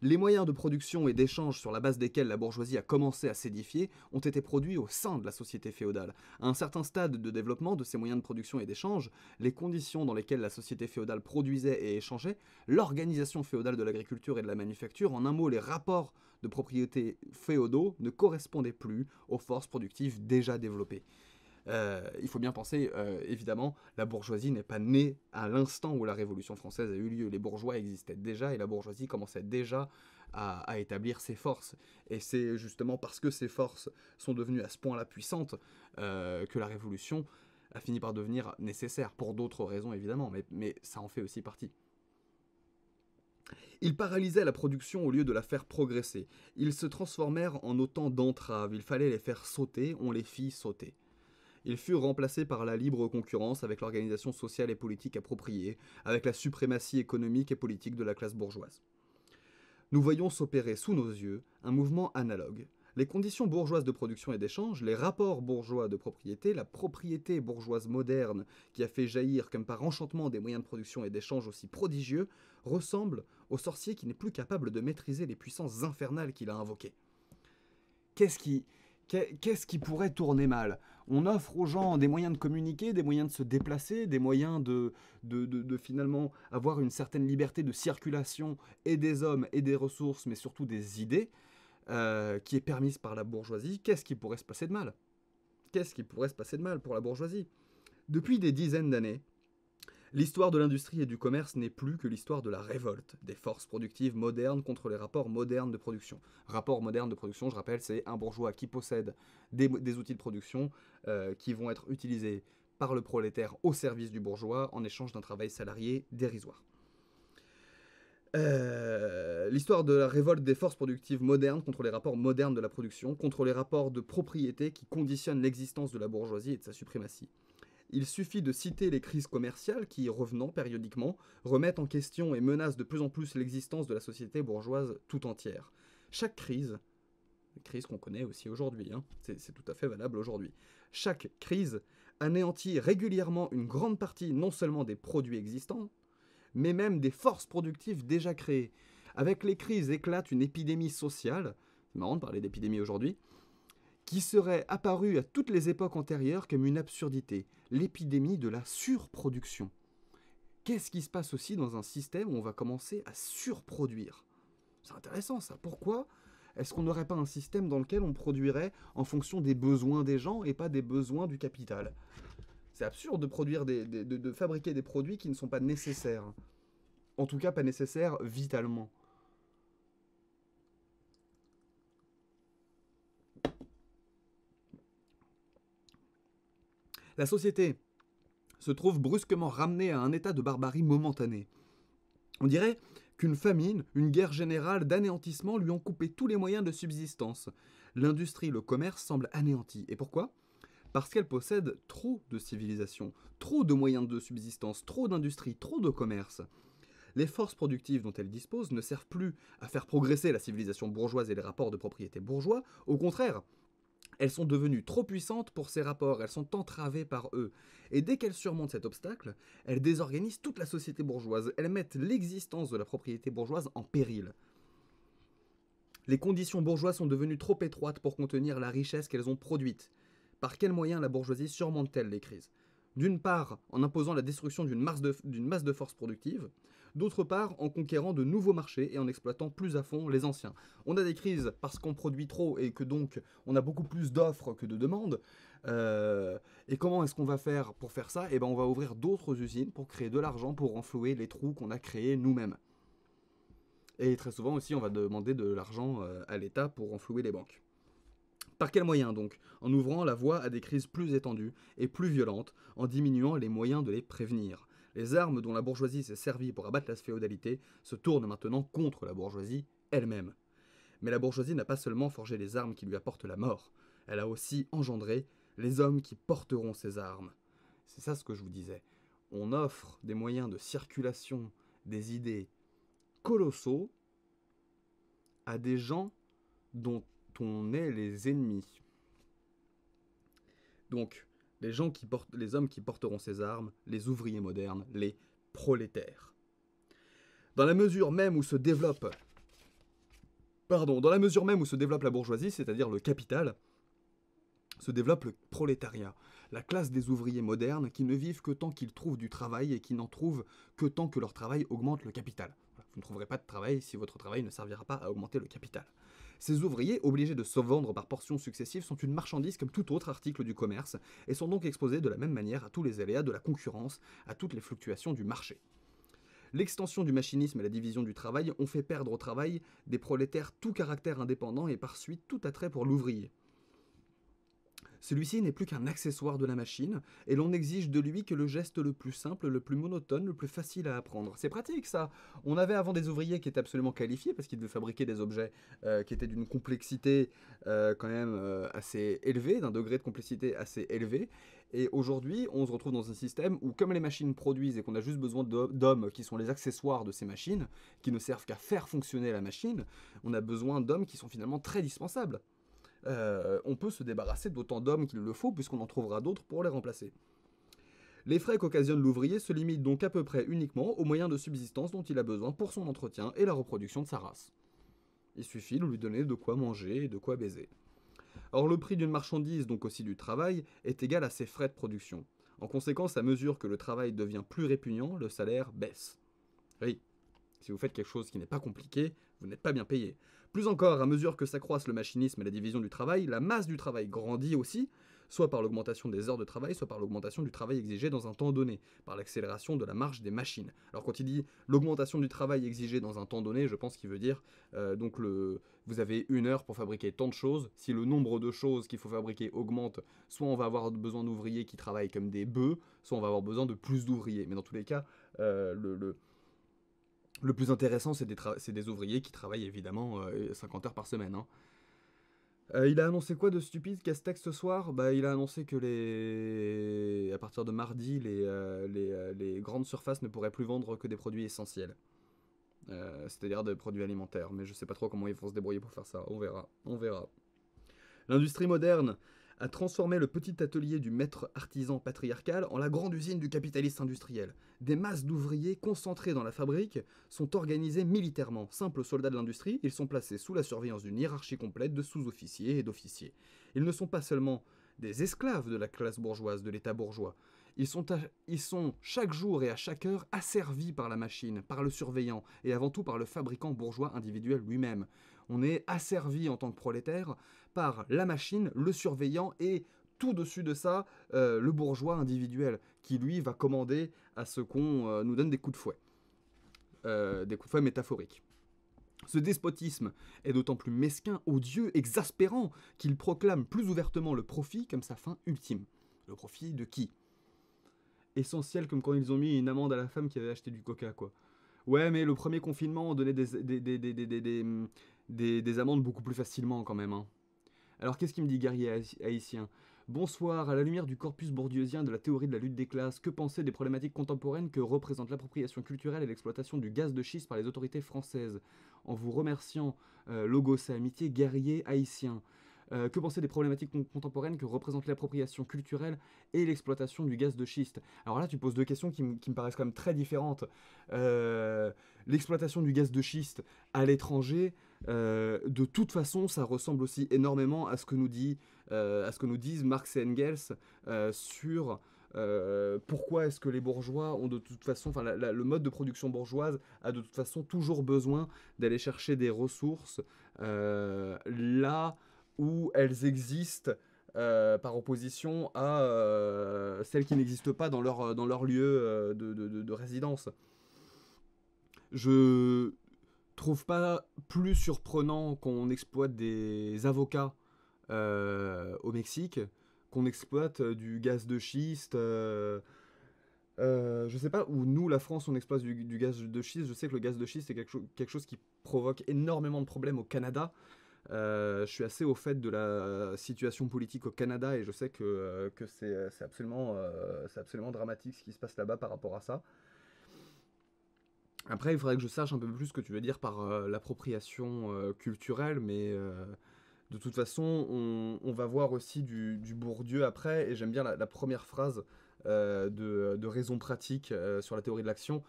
les moyens de production et d'échange sur la base desquels la bourgeoisie a commencé à s'édifier ont été produits au sein de la société féodale. À un certain stade de développement de ces moyens de production et d'échange, les conditions dans lesquelles la société féodale produisait et échangeait, l'organisation féodale de l'agriculture et de la manufacture, en un mot les rapports de propriété féodaux ne correspondaient plus aux forces productives déjà développées. Euh, il faut bien penser, euh, évidemment, la bourgeoisie n'est pas née à l'instant où la Révolution française a eu lieu. Les bourgeois existaient déjà et la bourgeoisie commençait déjà à, établir ses forces. Et c'est justement parce que ces forces sont devenues à ce point-là puissantes euh, que la Révolution a fini par devenir nécessaire, pour d'autres raisons évidemment, mais ça en fait aussi partie. Ils paralysaient la production au lieu de la faire progresser. Ils se transformèrent en autant d'entraves. Il fallait les faire sauter, on les fit sauter ils furent remplacés par la libre concurrence avec l'organisation sociale et politique appropriée, avec la suprématie économique et politique de la classe bourgeoise. Nous voyons s'opérer sous nos yeux un mouvement analogue. Les conditions bourgeoises de production et d'échange, les rapports bourgeois de propriété, la propriété bourgeoise moderne qui a fait jaillir comme par enchantement des moyens de production et d'échange aussi prodigieux, ressemblent au sorcier qui n'est plus capable de maîtriser les puissances infernales qu'il a invoquées. Qu'est-ce qui, qu'est-ce qui pourrait tourner mal on offre aux gens des moyens de communiquer, des moyens de se déplacer, des moyens de, finalement avoir une certaine liberté de circulation et des hommes et des ressources, mais surtout des idées, euh, qui est permise par la bourgeoisie, qu'est-ce qui pourrait se passer de mal Qu'est-ce qui pourrait se passer de mal pour la bourgeoisie Depuis des dizaines d'années, L'histoire de l'industrie et du commerce n'est plus que l'histoire de la révolte des forces productives modernes contre les rapports modernes de production. Rapport modernes de production, je rappelle, c'est un bourgeois qui possède des, outils de production euh, qui vont être utilisés par le prolétaire au service du bourgeois en échange d'un travail salarié dérisoire. Euh, l'histoire de la révolte des forces productives modernes contre les rapports modernes de la production, contre les rapports de propriété qui conditionnent l'existence de la bourgeoisie et de sa suprématie il suffit de citer les crises commerciales qui, revenant périodiquement, remettent en question et menacent de plus en plus l'existence de la société bourgeoise tout entière. Chaque crise, crise qu'on connaît aussi aujourd'hui, hein, c'est tout à fait valable aujourd'hui, chaque crise anéantit régulièrement une grande partie non seulement des produits existants, mais même des forces productives déjà créées. Avec les crises éclate une épidémie sociale, c'est marrant de parler d'épidémie aujourd'hui, qui serait apparu à toutes les époques antérieures comme une absurdité, l'épidémie de la surproduction. Qu'est-ce qui se passe aussi dans un système où on va commencer à surproduire C'est intéressant ça. Pourquoi est-ce qu'on n'aurait pas un système dans lequel on produirait en fonction des besoins des gens et pas des besoins du capital C'est absurde de, produire de fabriquer des produits qui ne sont pas nécessaires. En tout cas, pas nécessaires vitalement. La société se trouve brusquement ramenée à un état de barbarie momentanée. On dirait qu'une famine, une guerre générale d'anéantissement lui ont coupé tous les moyens de subsistance. L'industrie, le commerce semblent anéantis. Et pourquoi Parce qu'elle possède trop de civilisation, trop de moyens de subsistance, trop d'industrie, trop de commerce. Les forces productives dont elle dispose ne servent plus à faire progresser la civilisation bourgeoise et les rapports de propriété bourgeois, au contraire, elles sont devenues trop puissantes pour ces rapports, elles sont entravées par eux. Et dès qu'elles surmontent cet obstacle, elles désorganisent toute la société bourgeoise, elles mettent l'existence de la propriété bourgeoise en péril. Les conditions bourgeoises sont devenues trop étroites pour contenir la richesse qu'elles ont produite. Par quels moyens la bourgeoisie surmonte-t-elle les crises D'une part, en imposant la destruction d'une masse, de, masse de force productive, d'autre part en conquérant de nouveaux marchés et en exploitant plus à fond les anciens. On a des crises parce qu'on produit trop et que donc on a beaucoup plus d'offres que de demandes. Euh, et comment est-ce qu'on va faire pour faire ça Eh ben on va ouvrir d'autres usines pour créer de l'argent pour renflouer les trous qu'on a créés nous-mêmes. Et très souvent aussi, on va demander de l'argent euh, à l'État pour renflouer les banques. Par quels moyens donc En ouvrant la voie à des crises plus étendues et plus violentes, en diminuant les moyens de les prévenir. Les armes dont la bourgeoisie s'est servie pour abattre la féodalité se tournent maintenant contre la bourgeoisie elle-même. Mais la bourgeoisie n'a pas seulement forgé les armes qui lui apportent la mort, elle a aussi engendré les hommes qui porteront ces armes. C'est ça ce que je vous disais. On offre des moyens de circulation des idées colossaux à des gens dont on est les ennemis. Donc, les, gens qui portent, les hommes qui porteront ces armes, les ouvriers modernes, les prolétaires. Dans la mesure même où se développe, pardon, dans la mesure même où se développe la bourgeoisie, c'est-à-dire le capital, se développe le prolétariat, la classe des ouvriers modernes qui ne vivent que tant qu'ils trouvent du travail et qui n'en trouvent que tant que leur travail augmente le capital. Vous ne trouverez pas de travail si votre travail ne servira pas à augmenter le capital. Ces ouvriers, obligés de se vendre par portions successives, sont une marchandise comme tout autre article du commerce, et sont donc exposés de la même manière à tous les aléas de la concurrence, à toutes les fluctuations du marché. L'extension du machinisme et la division du travail ont fait perdre au travail des prolétaires tout caractère indépendant et par suite tout attrait pour l'ouvrier. Celui-ci n'est plus qu'un accessoire de la machine, et l'on exige de lui que le geste le plus simple, le plus monotone, le plus facile à apprendre. C'est pratique ça On avait avant des ouvriers qui étaient absolument qualifiés, parce qu'ils devaient fabriquer des objets euh, qui étaient d'une complexité euh, quand même euh, assez élevée, d'un degré de complexité assez élevé, et aujourd'hui on se retrouve dans un système où comme les machines produisent et qu'on a juste besoin d'hommes qui sont les accessoires de ces machines, qui ne servent qu'à faire fonctionner la machine, on a besoin d'hommes qui sont finalement très dispensables. Euh, on peut se débarrasser d'autant d'hommes qu'il le faut puisqu'on en trouvera d'autres pour les remplacer. Les frais qu'occasionne l'ouvrier se limitent donc à peu près uniquement aux moyens de subsistance dont il a besoin pour son entretien et la reproduction de sa race. Il suffit de lui donner de quoi manger et de quoi baiser. Or le prix d'une marchandise, donc aussi du travail, est égal à ses frais de production. En conséquence, à mesure que le travail devient plus répugnant, le salaire baisse. Oui, si vous faites quelque chose qui n'est pas compliqué, vous n'êtes pas bien payé. Plus encore, à mesure que s'accroissent le machinisme et la division du travail, la masse du travail grandit aussi, soit par l'augmentation des heures de travail, soit par l'augmentation du travail exigé dans un temps donné, par l'accélération de la marche des machines. Alors quand il dit l'augmentation du travail exigé dans un temps donné, je pense qu'il veut dire euh, donc le, vous avez une heure pour fabriquer tant de choses. Si le nombre de choses qu'il faut fabriquer augmente, soit on va avoir besoin d'ouvriers qui travaillent comme des bœufs, soit on va avoir besoin de plus d'ouvriers. Mais dans tous les cas, euh, le le plus intéressant, c'est des, ouvriers qui travaillent évidemment 50 euh, heures par semaine. Hein. Euh, il a annoncé quoi de stupide Castex ce soir bah, Il a annoncé que les... à partir de mardi, les, euh, grandes surfaces ne pourraient plus vendre que des produits essentiels. C'est-à-dire des produits alimentaires. Mais je sais pas trop comment ils vont se débrouiller pour faire ça. On verra. On verra. L'industrie moderne a transformé le petit atelier du maître artisan patriarcal en la grande usine du capitaliste industriel. Des masses d'ouvriers concentrés dans la fabrique sont organisés militairement. Simples soldats de l'industrie, ils sont placés sous la surveillance d'une hiérarchie complète de sous-officiers et d'officiers. Ils ne sont pas seulement des esclaves de la classe bourgeoise, de l'État bourgeois. Ils sont, ils sont chaque jour et à chaque heure asservis par la machine, par le surveillant et avant tout par le fabricant bourgeois individuel lui-même. On est asservi en tant que prolétaire par la machine, le surveillant et tout dessus de ça, euh, le bourgeois individuel qui lui va commander à ce qu'on euh, nous donne des coups de fouet, euh, des coups de fouet métaphoriques. Ce despotisme est d'autant plus mesquin, odieux, exaspérant qu'il proclame plus ouvertement le profit comme sa fin ultime. Le profit de qui Essentiel comme quand ils ont mis une amende à la femme qui avait acheté du coca, quoi. Ouais, mais le premier confinement donnait des, des, des amendes beaucoup plus facilement quand même. Hein. Alors qu'est-ce qui me dit guerrier haïtien Bonsoir, à la lumière du corpus bourdieusien de la théorie de la lutte des classes, que penser des problématiques contemporaines que représente l'appropriation culturelle et l'exploitation du gaz de schiste par les autorités françaises En vous remerciant, logo euh, Logos et Amitié, guerrier haïtien. Euh, que penser des problématiques contemporaines que représente l'appropriation culturelle et l'exploitation du gaz de schiste Alors là, tu poses deux questions qui, me paraissent quand même très différentes. Euh, l'exploitation du gaz de schiste à l'étranger, euh, de toute façon, ça ressemble aussi énormément à ce que nous, dit, euh, à ce que nous disent Marx et Engels euh, sur pourquoi est-ce que les bourgeois ont de toute façon, enfin, le mode de production bourgeoise a de toute façon toujours besoin d'aller chercher des ressources là où elles existent. par opposition à celles qui n'existent pas dans leur, dans leur lieu de résidence. Je, trouve pas plus surprenant qu'on exploite des avocats euh, au Mexique, qu'on exploite euh, du gaz de schiste. Euh, je sais pas où nous, la France, on exploite du, gaz de schiste. Je sais que le gaz de schiste est quelque, chose qui provoque énormément de problèmes au Canada. je suis assez au fait de la situation politique au Canada et je sais que, que c'est absolument, absolument dramatique ce qui se passe là-bas par rapport à ça. Après, il faudrait que je sache un peu plus ce que tu veux dire par euh, l'appropriation euh, culturelle, mais euh, de toute façon, on, va voir aussi du, Bourdieu après, et j'aime bien la, première phrase de, Raison pratique sur la théorie de l'action.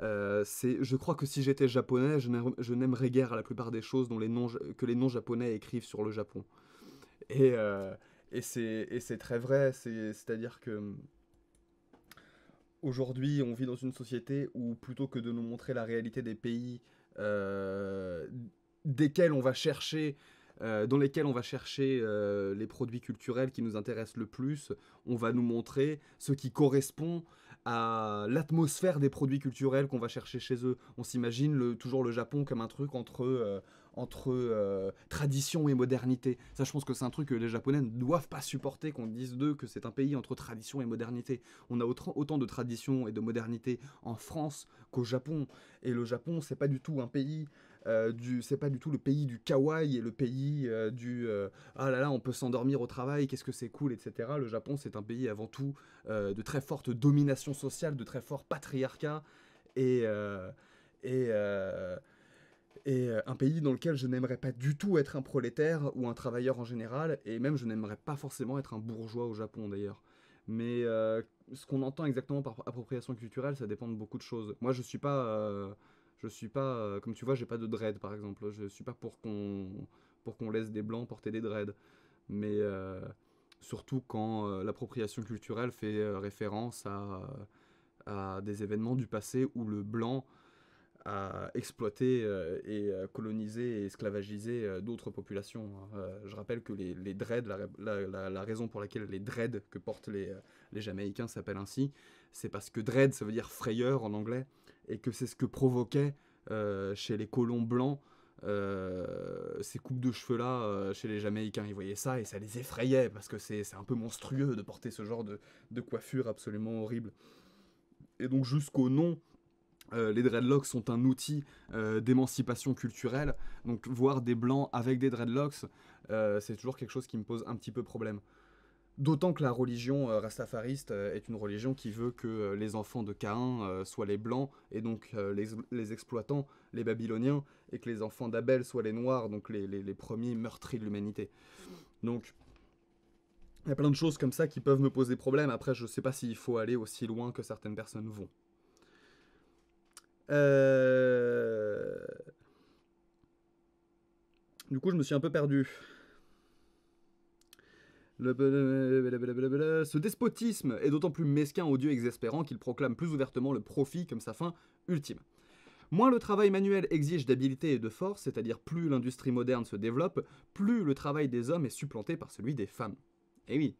c'est je crois que si j'étais japonais, je n'aimerais guère la plupart des choses dont les noms que les non-japonais écrivent sur le Japon. et c'est très vrai, c'est-à-dire que aujourd'hui, on vit dans une société où plutôt que de nous montrer la réalité des pays euh, desquels on va chercher, euh, dans lesquels on va chercher euh, les produits culturels qui nous intéressent le plus, on va nous montrer ce qui correspond à l'atmosphère des produits culturels qu'on va chercher chez eux. On s'imagine toujours le Japon comme un truc entre entre euh, tradition et modernité. Ça, je pense que c'est un truc que les Japonais ne doivent pas supporter qu'on dise d'eux que c'est un pays entre tradition et modernité. On a autant de tradition et de modernité en France qu'au Japon. Et le Japon, c'est pas du tout un pays euh, du c'est pas du tout le pays du kawaii et le pays euh, du ah là là on peut s'endormir au travail qu'est-ce que c'est cool etc le Japon c'est un pays avant tout de très forte domination sociale de très fort patriarcat et et et euh, un pays dans lequel je n'aimerais pas du tout être un prolétaire ou un travailleur en général, et même je n'aimerais pas forcément être un bourgeois au Japon d'ailleurs. Mais euh, ce qu'on entend exactement par appropriation culturelle, ça dépend de beaucoup de choses. Moi, je suis pas, euh, je suis pas, comme tu vois, j'ai pas de dread par exemple. Je suis pas pour qu'on, pour qu'on laisse des blancs porter des dreads. Mais surtout quand l'appropriation culturelle fait référence à des événements du passé où le blanc à exploiter euh, et euh, coloniser et esclavagiser euh, d'autres populations. Hein. je rappelle que les, les dreads, la, raison pour laquelle les dreads que portent les, les Jamaïcains s'appellent ainsi, c'est parce que dread, ça veut dire frayeur en anglais, et que c'est ce que provoquait chez les colons blancs ces coupes de cheveux-là chez les Jamaïcains. Ils voyaient ça et ça les effrayait, parce que c'est un peu monstrueux de porter ce genre de, de coiffure absolument horrible. Et donc jusqu'au nom euh, les dreadlocks sont un outil euh, d'émancipation culturelle, donc voir des blancs avec des dreadlocks, euh, c'est toujours quelque chose qui me pose un petit peu problème. D'autant que la religion rastafariste est une religion qui veut que les enfants de Caïn soient les blancs, et donc les, exploitants, les babyloniens, et que les enfants d'Abel soient les noirs, donc les, les premiers meurtris de l'humanité. Donc, il y a plein de choses comme ça qui peuvent me poser problème. Après, je ne sais pas s'il faut aller aussi loin que certaines personnes vont. Du coup, je me suis un peu perdu. Ce despotisme est d'autant plus mesquin, odieux, exaspérant qu'il proclame plus ouvertement le profit comme sa fin ultime. Moins le travail manuel exige d'habileté et de force, c'est-à-dire plus l'industrie moderne se développe, plus le travail des hommes est supplanté par celui des femmes. Eh oui.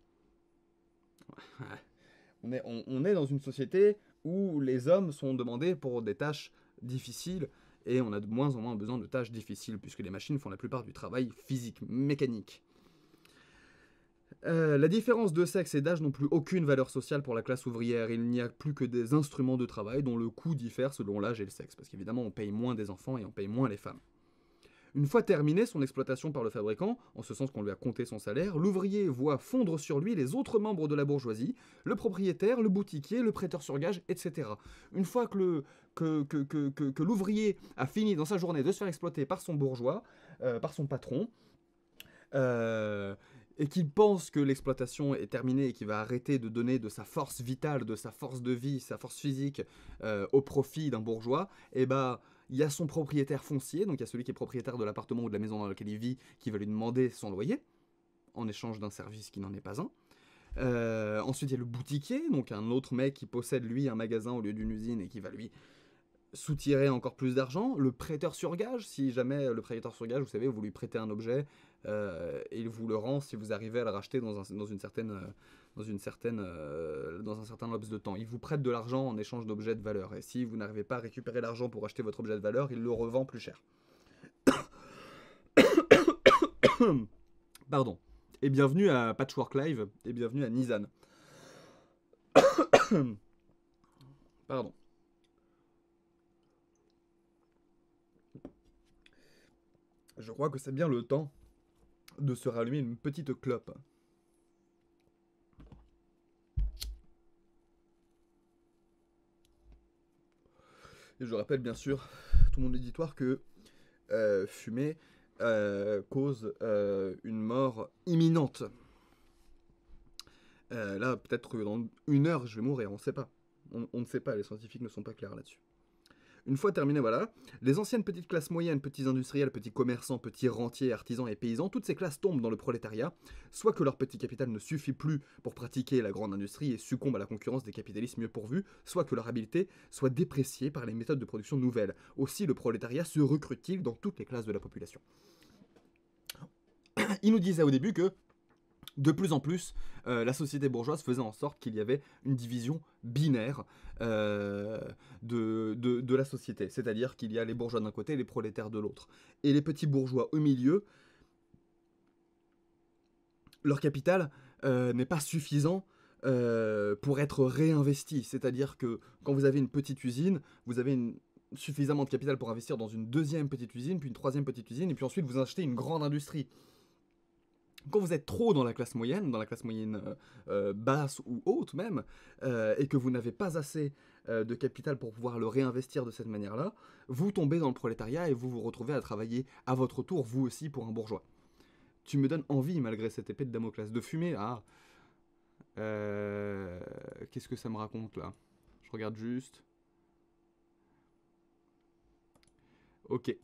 on est dans une société où les hommes sont demandés pour des tâches difficiles et on a de moins en moins besoin de tâches difficiles puisque les machines font la plupart du travail physique, mécanique. Euh, la différence de sexe et d'âge n'ont plus aucune valeur sociale pour la classe ouvrière. Il n'y a plus que des instruments de travail dont le coût diffère selon l'âge et le sexe. Parce qu'évidemment, on paye moins des enfants et on paye moins les femmes. Une fois terminée son exploitation par le fabricant, en ce sens qu'on lui a compté son salaire, l'ouvrier voit fondre sur lui les autres membres de la bourgeoisie, le propriétaire, le boutiquier, le prêteur sur gage, etc. Une fois que, que, l'ouvrier a fini dans sa journée de se faire exploiter par son bourgeois, euh, par son patron, euh, et qu'il pense que l'exploitation est terminée et qu'il va arrêter de donner de sa force vitale, de sa force de vie, sa force physique euh, au profit d'un bourgeois, eh bien... ben il y a son propriétaire foncier, donc il y a celui qui est propriétaire de l'appartement ou de la maison dans laquelle il vit, qui va lui demander son loyer, en échange d'un service qui n'en est pas un. Euh, ensuite, il y a le boutiquier, donc un autre mec qui possède lui un magasin au lieu d'une usine et qui va lui soutirer encore plus d'argent. Le prêteur sur gage, si jamais le prêteur sur gage, vous savez, vous lui prêtez un objet euh, et il vous le rend si vous arrivez à le racheter dans, dans une certaine euh, une certaine, euh, dans un certain laps de temps. Il vous prête de l'argent en échange d'objets de valeur. Et si vous n'arrivez pas à récupérer l'argent pour acheter votre objet de valeur, il le revend plus cher. Pardon. Et bienvenue à Patchwork Live et bienvenue à Nizan. Pardon. Je crois que c'est bien le temps de se rallumer une petite clope. Et je rappelle bien sûr tout mon éditoire que euh, fumer euh, cause euh, une mort imminente. là, peut-être que dans une heure, je vais mourir, on ne sait pas. on ne sait pas, les scientifiques ne sont pas clairs là-dessus. Une fois terminé, voilà, les anciennes petites classes moyennes, petits industriels, petits commerçants, petits rentiers, artisans et paysans, toutes ces classes tombent dans le prolétariat, soit que leur petit capital ne suffit plus pour pratiquer la grande industrie et succombe à la concurrence des capitalistes mieux pourvus, soit que leur habileté soit dépréciée par les méthodes de production nouvelles. Aussi, le prolétariat se recrute-t-il dans toutes les classes de la population. Il nous disait au début que de plus en plus, euh, la société bourgeoise faisait en sorte qu'il y avait une division binaire euh, de, la société. C'est-à-dire qu'il y a les bourgeois d'un côté et les prolétaires de l'autre. Et les petits bourgeois au milieu, leur capital euh, n'est pas suffisant pour être réinvesti. C'est-à-dire que quand vous avez une petite usine, vous avez suffisamment de capital pour investir dans une deuxième petite usine, puis une troisième petite usine, et puis ensuite vous achetez une grande industrie quand vous êtes trop dans la classe moyenne, dans la classe moyenne euh, euh, basse ou haute même, euh, et que vous n'avez pas assez de capital pour pouvoir le réinvestir de cette manière-là, vous tombez dans le prolétariat et vous vous retrouvez à travailler à votre tour, vous aussi, pour un bourgeois. Tu me donnes envie, malgré cette épée de Damoclès, de fumer. Ah, qu'est-ce que ça me raconte là Je regarde juste. Ok.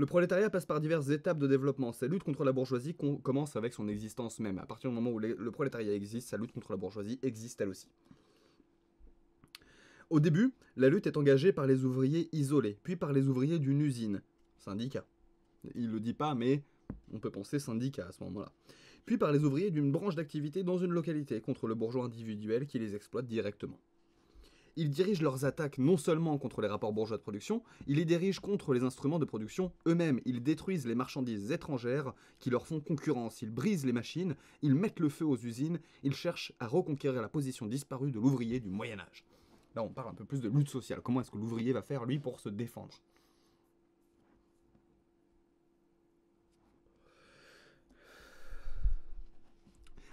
Le prolétariat passe par diverses étapes de développement. Sa lutte contre la bourgeoisie commence avec son existence même. À partir du moment où le prolétariat existe, sa lutte contre la bourgeoisie existe elle aussi. Au début, la lutte est engagée par les ouvriers isolés, puis par les ouvriers d'une usine, syndicat. Il le dit pas, mais on peut penser syndicat à ce moment-là. Puis par les ouvriers d'une branche d'activité dans une localité, contre le bourgeois individuel qui les exploite directement ils dirigent leurs attaques non seulement contre les rapports bourgeois de production, ils les dirigent contre les instruments de production eux-mêmes, ils détruisent les marchandises étrangères qui leur font concurrence, ils brisent les machines, ils mettent le feu aux usines, ils cherchent à reconquérir la position disparue de l'ouvrier du Moyen Âge. Là on parle un peu plus de lutte sociale, comment est-ce que l'ouvrier va faire lui pour se défendre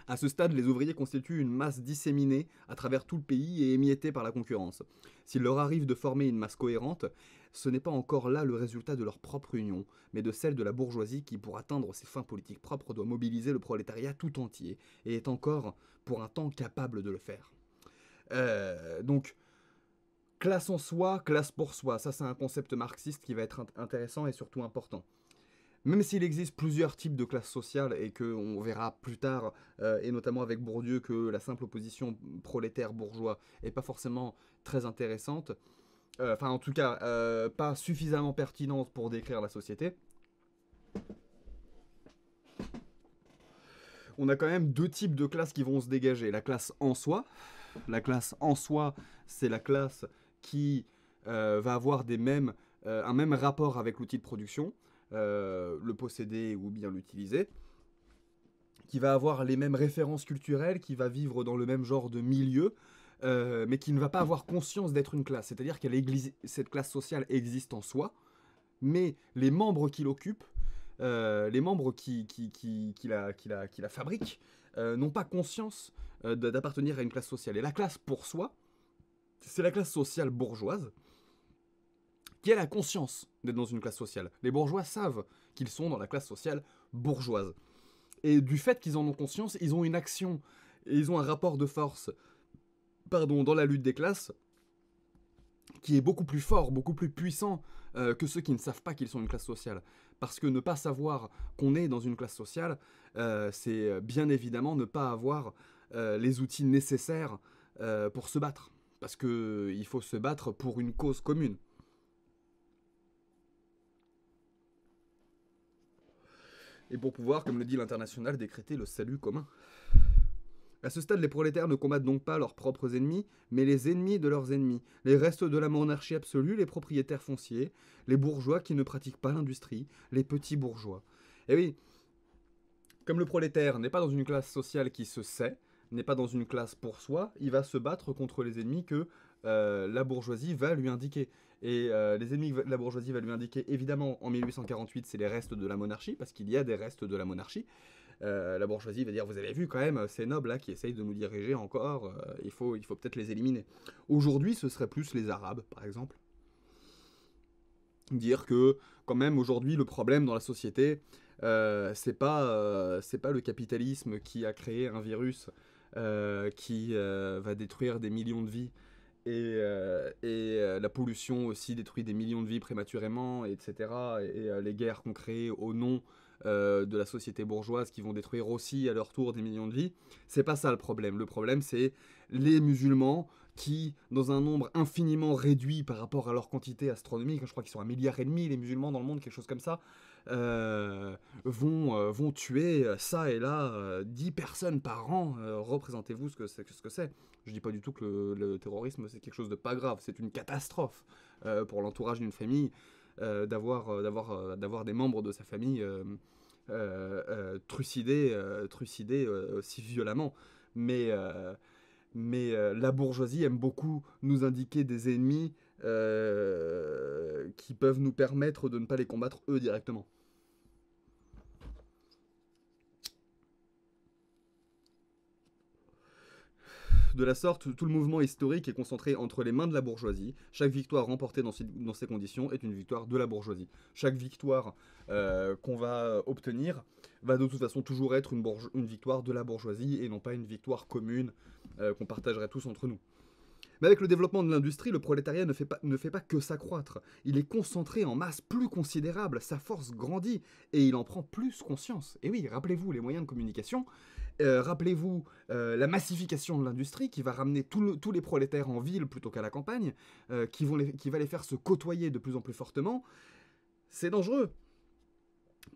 À ce stade, les ouvriers constituent une masse disséminée à travers tout le pays et émiettée par la concurrence. S'il leur arrive de former une masse cohérente, ce n'est pas encore là le résultat de leur propre union, mais de celle de la bourgeoisie qui, pour atteindre ses fins politiques propres, doit mobiliser le prolétariat tout entier, et est encore, pour un temps, capable de le faire. Euh, donc, classe en soi, classe pour soi, ça c'est un concept marxiste qui va être intéressant et surtout important même s'il existe plusieurs types de classes sociales et qu'on verra plus tard, euh, et notamment avec Bourdieu, que la simple opposition prolétaire-bourgeois n'est pas forcément très intéressante, euh, enfin en tout cas euh, pas suffisamment pertinente pour décrire la société, on a quand même deux types de classes qui vont se dégager. La classe en soi, la classe en soi, c'est la classe qui va avoir des mêmes, un même rapport avec l'outil de production, euh, le posséder ou bien l'utiliser, qui va avoir les mêmes références culturelles, qui va vivre dans le même genre de milieu, euh, mais qui ne va pas avoir conscience d'être une classe. C'est-à-dire que cette classe sociale existe en soi, mais les membres qui l'occupent, euh, les membres qui, la, la, fabriquent, n'ont pas conscience d'appartenir à une classe sociale. Et la classe pour soi, c'est la classe sociale bourgeoise, la conscience d'être dans une classe sociale. Les bourgeois savent qu'ils sont dans la classe sociale bourgeoise. Et du fait qu'ils en ont conscience, ils ont une action, et ils ont un rapport de force, pardon, dans la lutte des classes, qui est beaucoup plus fort, beaucoup plus puissant euh, que ceux qui ne savent pas qu'ils sont une classe sociale. Parce que ne pas savoir qu'on est dans une classe sociale, euh, c'est bien évidemment ne pas avoir euh, les outils nécessaires pour se battre. Parce qu'il faut se battre pour une cause commune. et pour pouvoir, comme le dit l'international, décréter le salut commun. À ce stade, les prolétaires ne combattent donc pas leurs propres ennemis, mais les ennemis de leurs ennemis, les restes de la monarchie absolue, les propriétaires fonciers, les bourgeois qui ne pratiquent pas l'industrie, les petits bourgeois. Et eh oui, comme le prolétaire n'est pas dans une classe sociale qui se sait, n'est pas dans une classe pour soi, il va se battre contre les ennemis que euh, la bourgeoisie va lui indiquer. Et euh, les ennemis de la bourgeoisie va lui indiquer, évidemment, en 1848, c'est les restes de la monarchie, parce qu'il y a des restes de la monarchie. Euh, la bourgeoisie va dire, vous avez vu quand même, ces nobles là qui essayent de nous diriger encore, il faut, il faut peut-être les éliminer. Aujourd'hui, ce serait plus les Arabes, par exemple. Dire que, quand même, aujourd'hui, le problème dans la société, c'est pas, pas le capitalisme qui a créé un virus qui va détruire des millions de vies et, euh, et euh, la pollution aussi détruit des millions de vies prématurément, etc. Et, euh, les guerres qu'on crée au nom de la société bourgeoise qui vont détruire aussi à leur tour des millions de vies. C'est pas ça le problème. Le problème, c'est les musulmans qui, dans un nombre infiniment réduit par rapport à leur quantité astronomique, je crois qu'ils sont un milliard et demi les musulmans dans le monde, quelque chose comme ça, vont, vont tuer ça et là 10 personnes par an. Représentez-vous ce que c'est. Ce que je dis pas du tout que le, terrorisme c'est quelque chose de pas grave, c'est une catastrophe euh, pour l'entourage d'une famille euh, d'avoir euh, d'avoir d'avoir des membres de sa famille trucidés aussi violemment. Mais mais la bourgeoisie aime beaucoup nous indiquer des ennemis qui peuvent nous permettre de ne pas les combattre eux directement. De la sorte, tout le mouvement historique est concentré entre les mains de la bourgeoisie. Chaque victoire remportée dans ces, conditions est une victoire de la bourgeoisie. Chaque victoire euh, qu'on va obtenir va de toute façon toujours être une, victoire de la bourgeoisie et non pas une victoire commune euh, qu'on partagerait tous entre nous. Mais avec le développement de l'industrie, le prolétariat ne fait, pas, ne fait pas que s'accroître. Il est concentré en masse plus considérable, sa force grandit, et il en prend plus conscience. Et oui, rappelez-vous, les moyens de communication, euh, rappelez-vous euh, la massification de l'industrie qui va ramener tous les prolétaires en ville plutôt qu'à la campagne, euh, qui va les faire se côtoyer de plus en plus fortement. C'est dangereux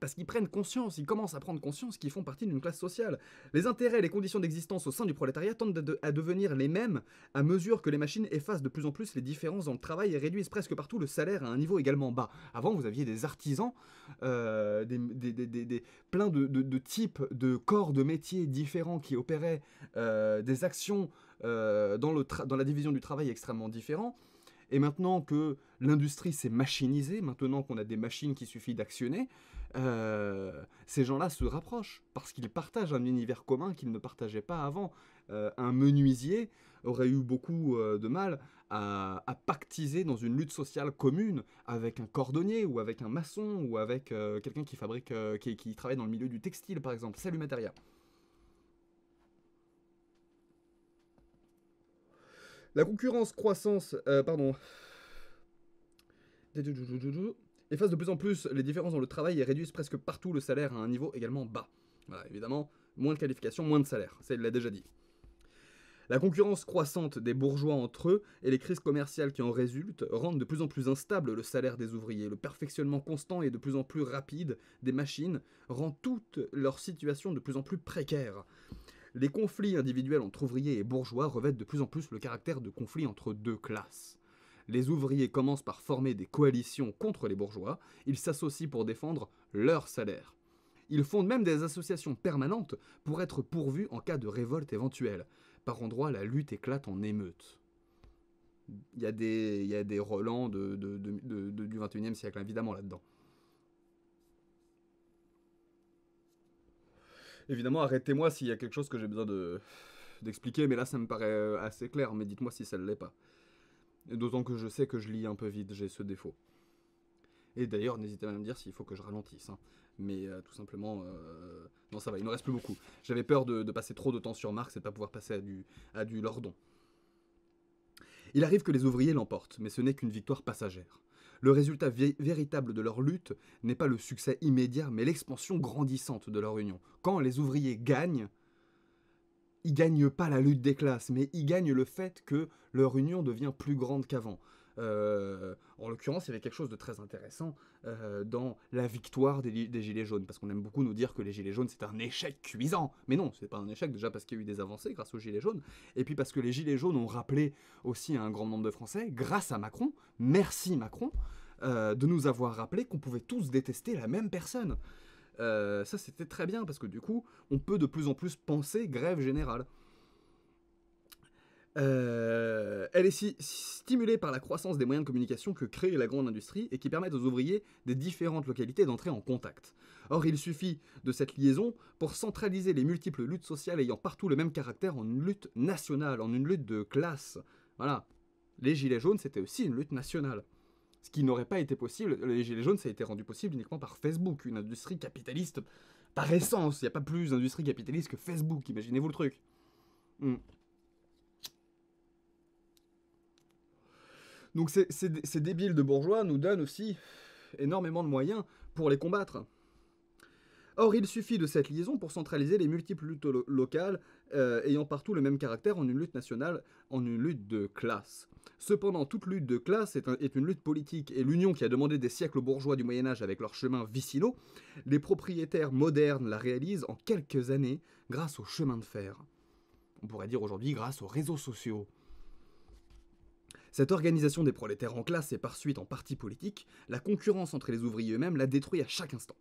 parce qu'ils prennent conscience, ils commencent à prendre conscience qu'ils font partie d'une classe sociale. Les intérêts, les conditions d'existence au sein du prolétariat tendent à devenir les mêmes à mesure que les machines effacent de plus en plus les différences dans le travail et réduisent presque partout le salaire à un niveau également bas. Avant, vous aviez des artisans, euh, des, plein de, types de corps de métiers différents qui opéraient euh, des actions euh, dans, dans la division du travail extrêmement différents. Et maintenant que l'industrie s'est machinisée, maintenant qu'on a des machines qui suffit d'actionner, euh, ces gens-là se rapprochent parce qu'ils partagent un univers commun qu'ils ne partageaient pas avant. Euh, un menuisier aurait eu beaucoup euh, de mal à, pactiser dans une lutte sociale commune avec un cordonnier ou avec un maçon ou avec quelqu'un qui fabrique, qui, travaille dans le milieu du textile par exemple. Salut Materia. La concurrence croissance, pardon. Efface de plus en plus les différences dans le travail et réduisent presque partout le salaire à un niveau également bas. Voilà, évidemment, moins de qualifications, moins de salaire, ça il l'a déjà dit. La concurrence croissante des bourgeois entre eux et les crises commerciales qui en résultent rendent de plus en plus instable le salaire des ouvriers. Le perfectionnement constant et de plus en plus rapide des machines rend toute leur situation de plus en plus précaire. Les conflits individuels entre ouvriers et bourgeois revêtent de plus en plus le caractère de conflits entre deux classes. Les ouvriers commencent par former des coalitions contre les bourgeois, ils s'associent pour défendre leur salaire. Ils fondent même des associations permanentes pour être pourvus en cas de révolte éventuelle. Par endroits, la lutte éclate en émeute. Il y a des, y des relents de, du XXIe e siècle, évidemment, là-dedans. Évidemment, arrêtez-moi s'il y a quelque chose que j'ai besoin d'expliquer, mais là, ça me paraît euh, assez clair, mais dites-moi si ça ne l'est pas. D'autant que je sais que je lis un peu vite, j'ai ce défaut. Et d'ailleurs, n'hésitez pas à me dire s'il faut que je ralentisse. Hein. Mais euh, tout simplement, euh, non, ça va, il ne reste plus beaucoup. J'avais peur de, passer trop de temps sur Marx et de ne pas pouvoir passer à du lordon. Il arrive que les ouvriers l'emportent, mais ce n'est qu'une victoire passagère. Le résultat véritable de leur lutte n'est pas le succès immédiat, mais l'expansion grandissante de leur union. Quand les ouvriers gagnent, ils gagnent pas la lutte des classes, mais ils gagnent le fait que leur union devient plus grande qu'avant. Euh, en l'occurrence, il y avait quelque chose de très intéressant euh, dans la victoire des, Gilets jaunes, parce qu'on aime beaucoup nous dire que les Gilets jaunes c'est un échec cuisant, mais non, c'est pas un échec déjà parce qu'il y a eu des avancées grâce aux Gilets jaunes, et puis parce que les Gilets jaunes ont rappelé aussi à un grand nombre de Français, grâce à Macron, merci Macron, euh, de nous avoir rappelé qu'on pouvait tous détester la même personne. Euh, ça, c'était très bien parce que du coup, on peut de plus en plus penser grève générale. Euh, elle est si stimulée par la croissance des moyens de communication que crée la grande industrie et qui permettent aux ouvriers des différentes localités d'entrer en contact. Or, il suffit de cette liaison pour centraliser les multiples luttes sociales ayant partout le même caractère en une lutte nationale, en une lutte de classe. Voilà. Les Gilets jaunes, c'était aussi une lutte nationale. Ce qui n'aurait pas été possible, les Gilets jaunes, ça a été rendu possible uniquement par Facebook, une industrie capitaliste par essence. Il n'y a pas plus d'industrie capitaliste que Facebook, imaginez-vous le truc. Hmm. Donc ces débiles de bourgeois nous donnent aussi énormément de moyens pour les combattre. Or, il suffit de cette liaison pour centraliser les multiples luttes locales euh, ayant partout le même caractère en une lutte nationale, en une lutte de classe. Cependant, toute lutte de classe est, une lutte politique, et l'union qui a demandé des siècles aux bourgeois du Moyen Âge avec leur chemin vicinaux, les propriétaires modernes la réalisent en quelques années grâce au chemin de fer. On pourrait dire aujourd'hui grâce aux réseaux sociaux. Cette organisation des prolétaires en classe et par suite en parti politique, la concurrence entre les ouvriers eux-mêmes la détruit à chaque instant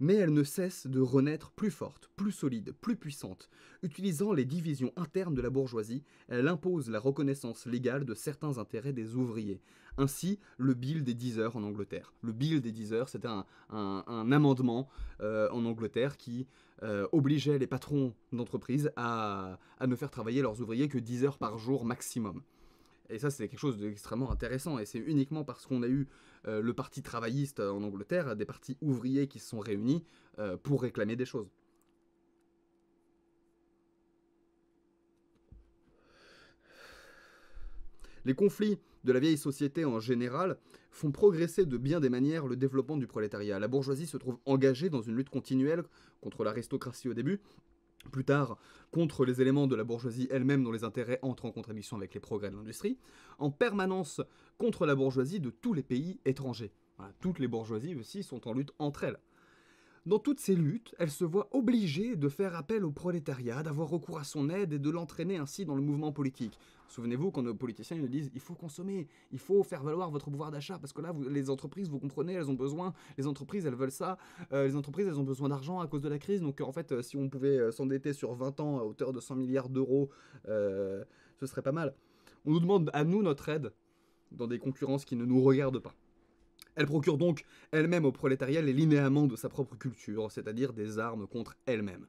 mais elle ne cesse de renaître plus forte, plus solide, plus puissante. Utilisant les divisions internes de la bourgeoisie, elle impose la reconnaissance légale de certains intérêts des ouvriers. Ainsi, le Bill des 10 heures en Angleterre. Le Bill des 10 heures, c'était un, amendement euh, en Angleterre qui euh, obligeait les patrons d'entreprise à, à ne faire travailler leurs ouvriers que 10 heures par jour maximum. Et ça, c'est quelque chose d'extrêmement intéressant. Et c'est uniquement parce qu'on a eu euh, le parti travailliste en Angleterre, des partis ouvriers qui se sont réunis euh, pour réclamer des choses. Les conflits de la vieille société en général font progresser de bien des manières le développement du prolétariat. La bourgeoisie se trouve engagée dans une lutte continuelle contre l'aristocratie au début, plus tard contre les éléments de la bourgeoisie elle-même dont les intérêts entrent en contradiction avec les progrès de l'industrie, en permanence contre la bourgeoisie de tous les pays étrangers. toutes les bourgeoisies aussi sont en lutte entre elles. Dans toutes ces luttes, elle se voit obligée de faire appel au prolétariat, d'avoir recours à son aide et de l'entraîner ainsi dans le mouvement politique. Souvenez-vous quand nos politiciens nous disent il faut consommer, il faut faire valoir votre pouvoir d'achat parce que là les entreprises vous comprenez elles ont besoin, les entreprises elles veulent ça, euh, les entreprises elles ont besoin d'argent à cause de la crise donc en fait euh, si on pouvait euh, s'endetter sur 20 ans à hauteur de 100 milliards d'euros ce serait pas mal. On nous demande à nous notre aide dans des concurrences qui ne nous regardent pas. Elle procure donc elle-même au prolétariat les linéaments de sa propre culture, c'est-à-dire des armes contre elle-même.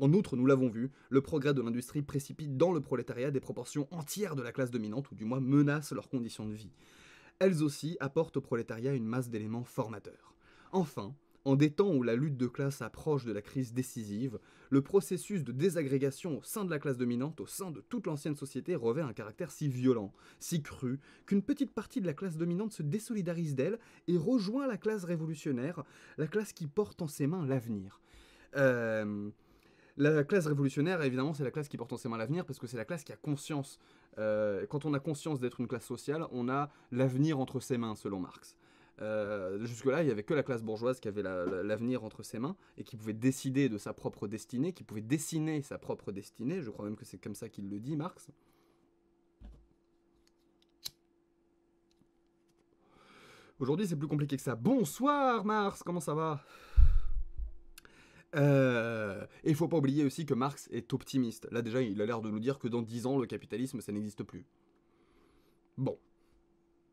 En outre, nous l'avons vu, le progrès de l'industrie précipite dans le prolétariat des proportions entières de la classe dominante, ou du moins menace leurs conditions de vie. Elles aussi apportent au prolétariat une masse d'éléments formateurs. Enfin, en des temps où la lutte de classe approche de la crise décisive, le processus de désagrégation au sein de la classe dominante, au sein de toute l'ancienne société, revêt un caractère si violent, si cru, qu'une petite partie de la classe dominante se désolidarise d'elle et rejoint la classe révolutionnaire, la classe qui porte en ses mains l'avenir. Euh, la classe révolutionnaire, évidemment, c'est la classe qui porte en ses mains l'avenir parce que c'est la classe qui a conscience. Euh, quand on a conscience d'être une classe sociale, on a l'avenir entre ses mains, selon Marx. Euh, jusque-là, il n'y avait que la classe bourgeoise qui avait l'avenir entre ses mains et qui pouvait décider de sa propre destinée, qui pouvait dessiner sa propre destinée. Je crois même que c'est comme ça qu'il le dit, Marx. Aujourd'hui, c'est plus compliqué que ça. Bonsoir, Marx comment ça va euh, et il faut pas oublier aussi que Marx est optimiste. Là déjà, il a l'air de nous dire que dans 10 ans, le capitalisme, ça n'existe plus. Bon.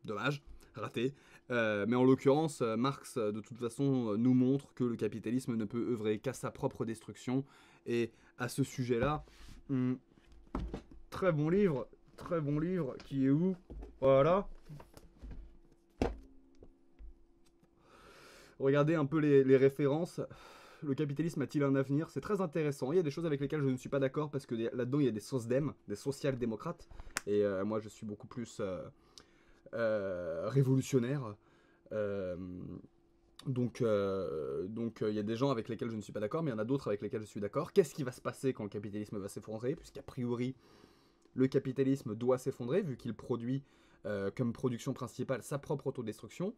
Dommage, raté. Euh, mais en l'occurrence, euh, Marx, euh, de toute façon, nous montre que le capitalisme ne peut œuvrer qu'à sa propre destruction. Et à ce sujet-là, hmm, très bon livre, très bon livre, qui est où Voilà. Regardez un peu les, références. Le capitalisme a-t-il un avenir C'est très intéressant. Il y a des choses avec lesquelles je ne suis pas d'accord parce que là-dedans, il y a des sosdem, des social-démocrates. Et moi, je suis beaucoup plus... Euh, révolutionnaire. Euh, donc, euh, donc il y a des gens avec lesquels je ne suis pas d'accord, mais il y en a d'autres avec lesquels je suis d'accord. Qu'est-ce qui va se passer quand le capitalisme va s'effondrer Puisqu'a priori, le capitalisme doit s'effondrer, vu qu'il produit comme production principale sa propre autodestruction.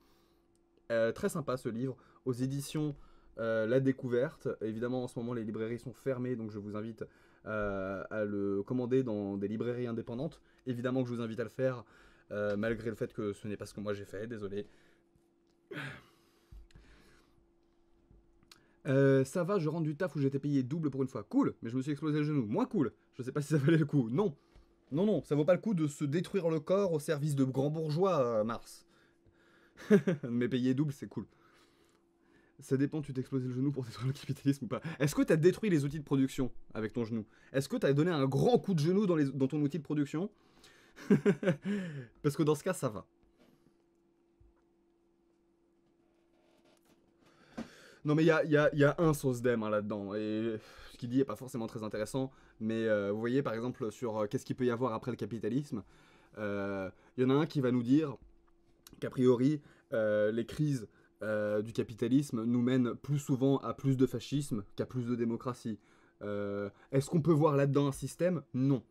très sympa ce livre, aux éditions La Découverte. Évidemment, en ce moment, les librairies sont fermées, donc je vous invite à le commander dans des librairies indépendantes. Évidemment que je vous invite à le faire euh, malgré le fait que ce n'est pas ce que moi j'ai fait, désolé. Euh, ça va, je rentre du taf où j'étais payé double pour une fois. Cool, mais je me suis explosé le genou. Moins cool. Je sais pas si ça valait le coup. Non. Non, non, ça vaut pas le coup de se détruire le corps au service de grands bourgeois, euh, Mars. mais payé double, c'est cool. Ça dépend, tu t'es explosé le genou pour détruire le capitalisme ou pas. Est-ce que tu as détruit les outils de production avec ton genou Est-ce que tu as donné un grand coup de genou dans ton outil de production Parce que dans ce cas, ça va. Non, mais il y a, un sauce d'aime hein, là-dedans. Et ce qu'il dit n'est pas forcément très intéressant. Mais euh, vous voyez, par exemple, sur euh, qu'est-ce qu'il peut y avoir après le capitalisme, euh, il y en a un qui va nous dire qu'a priori, les crises du capitalisme nous mènent plus souvent à plus de fascisme qu'à plus de démocratie. Est-ce qu'on peut voir là-dedans un système Non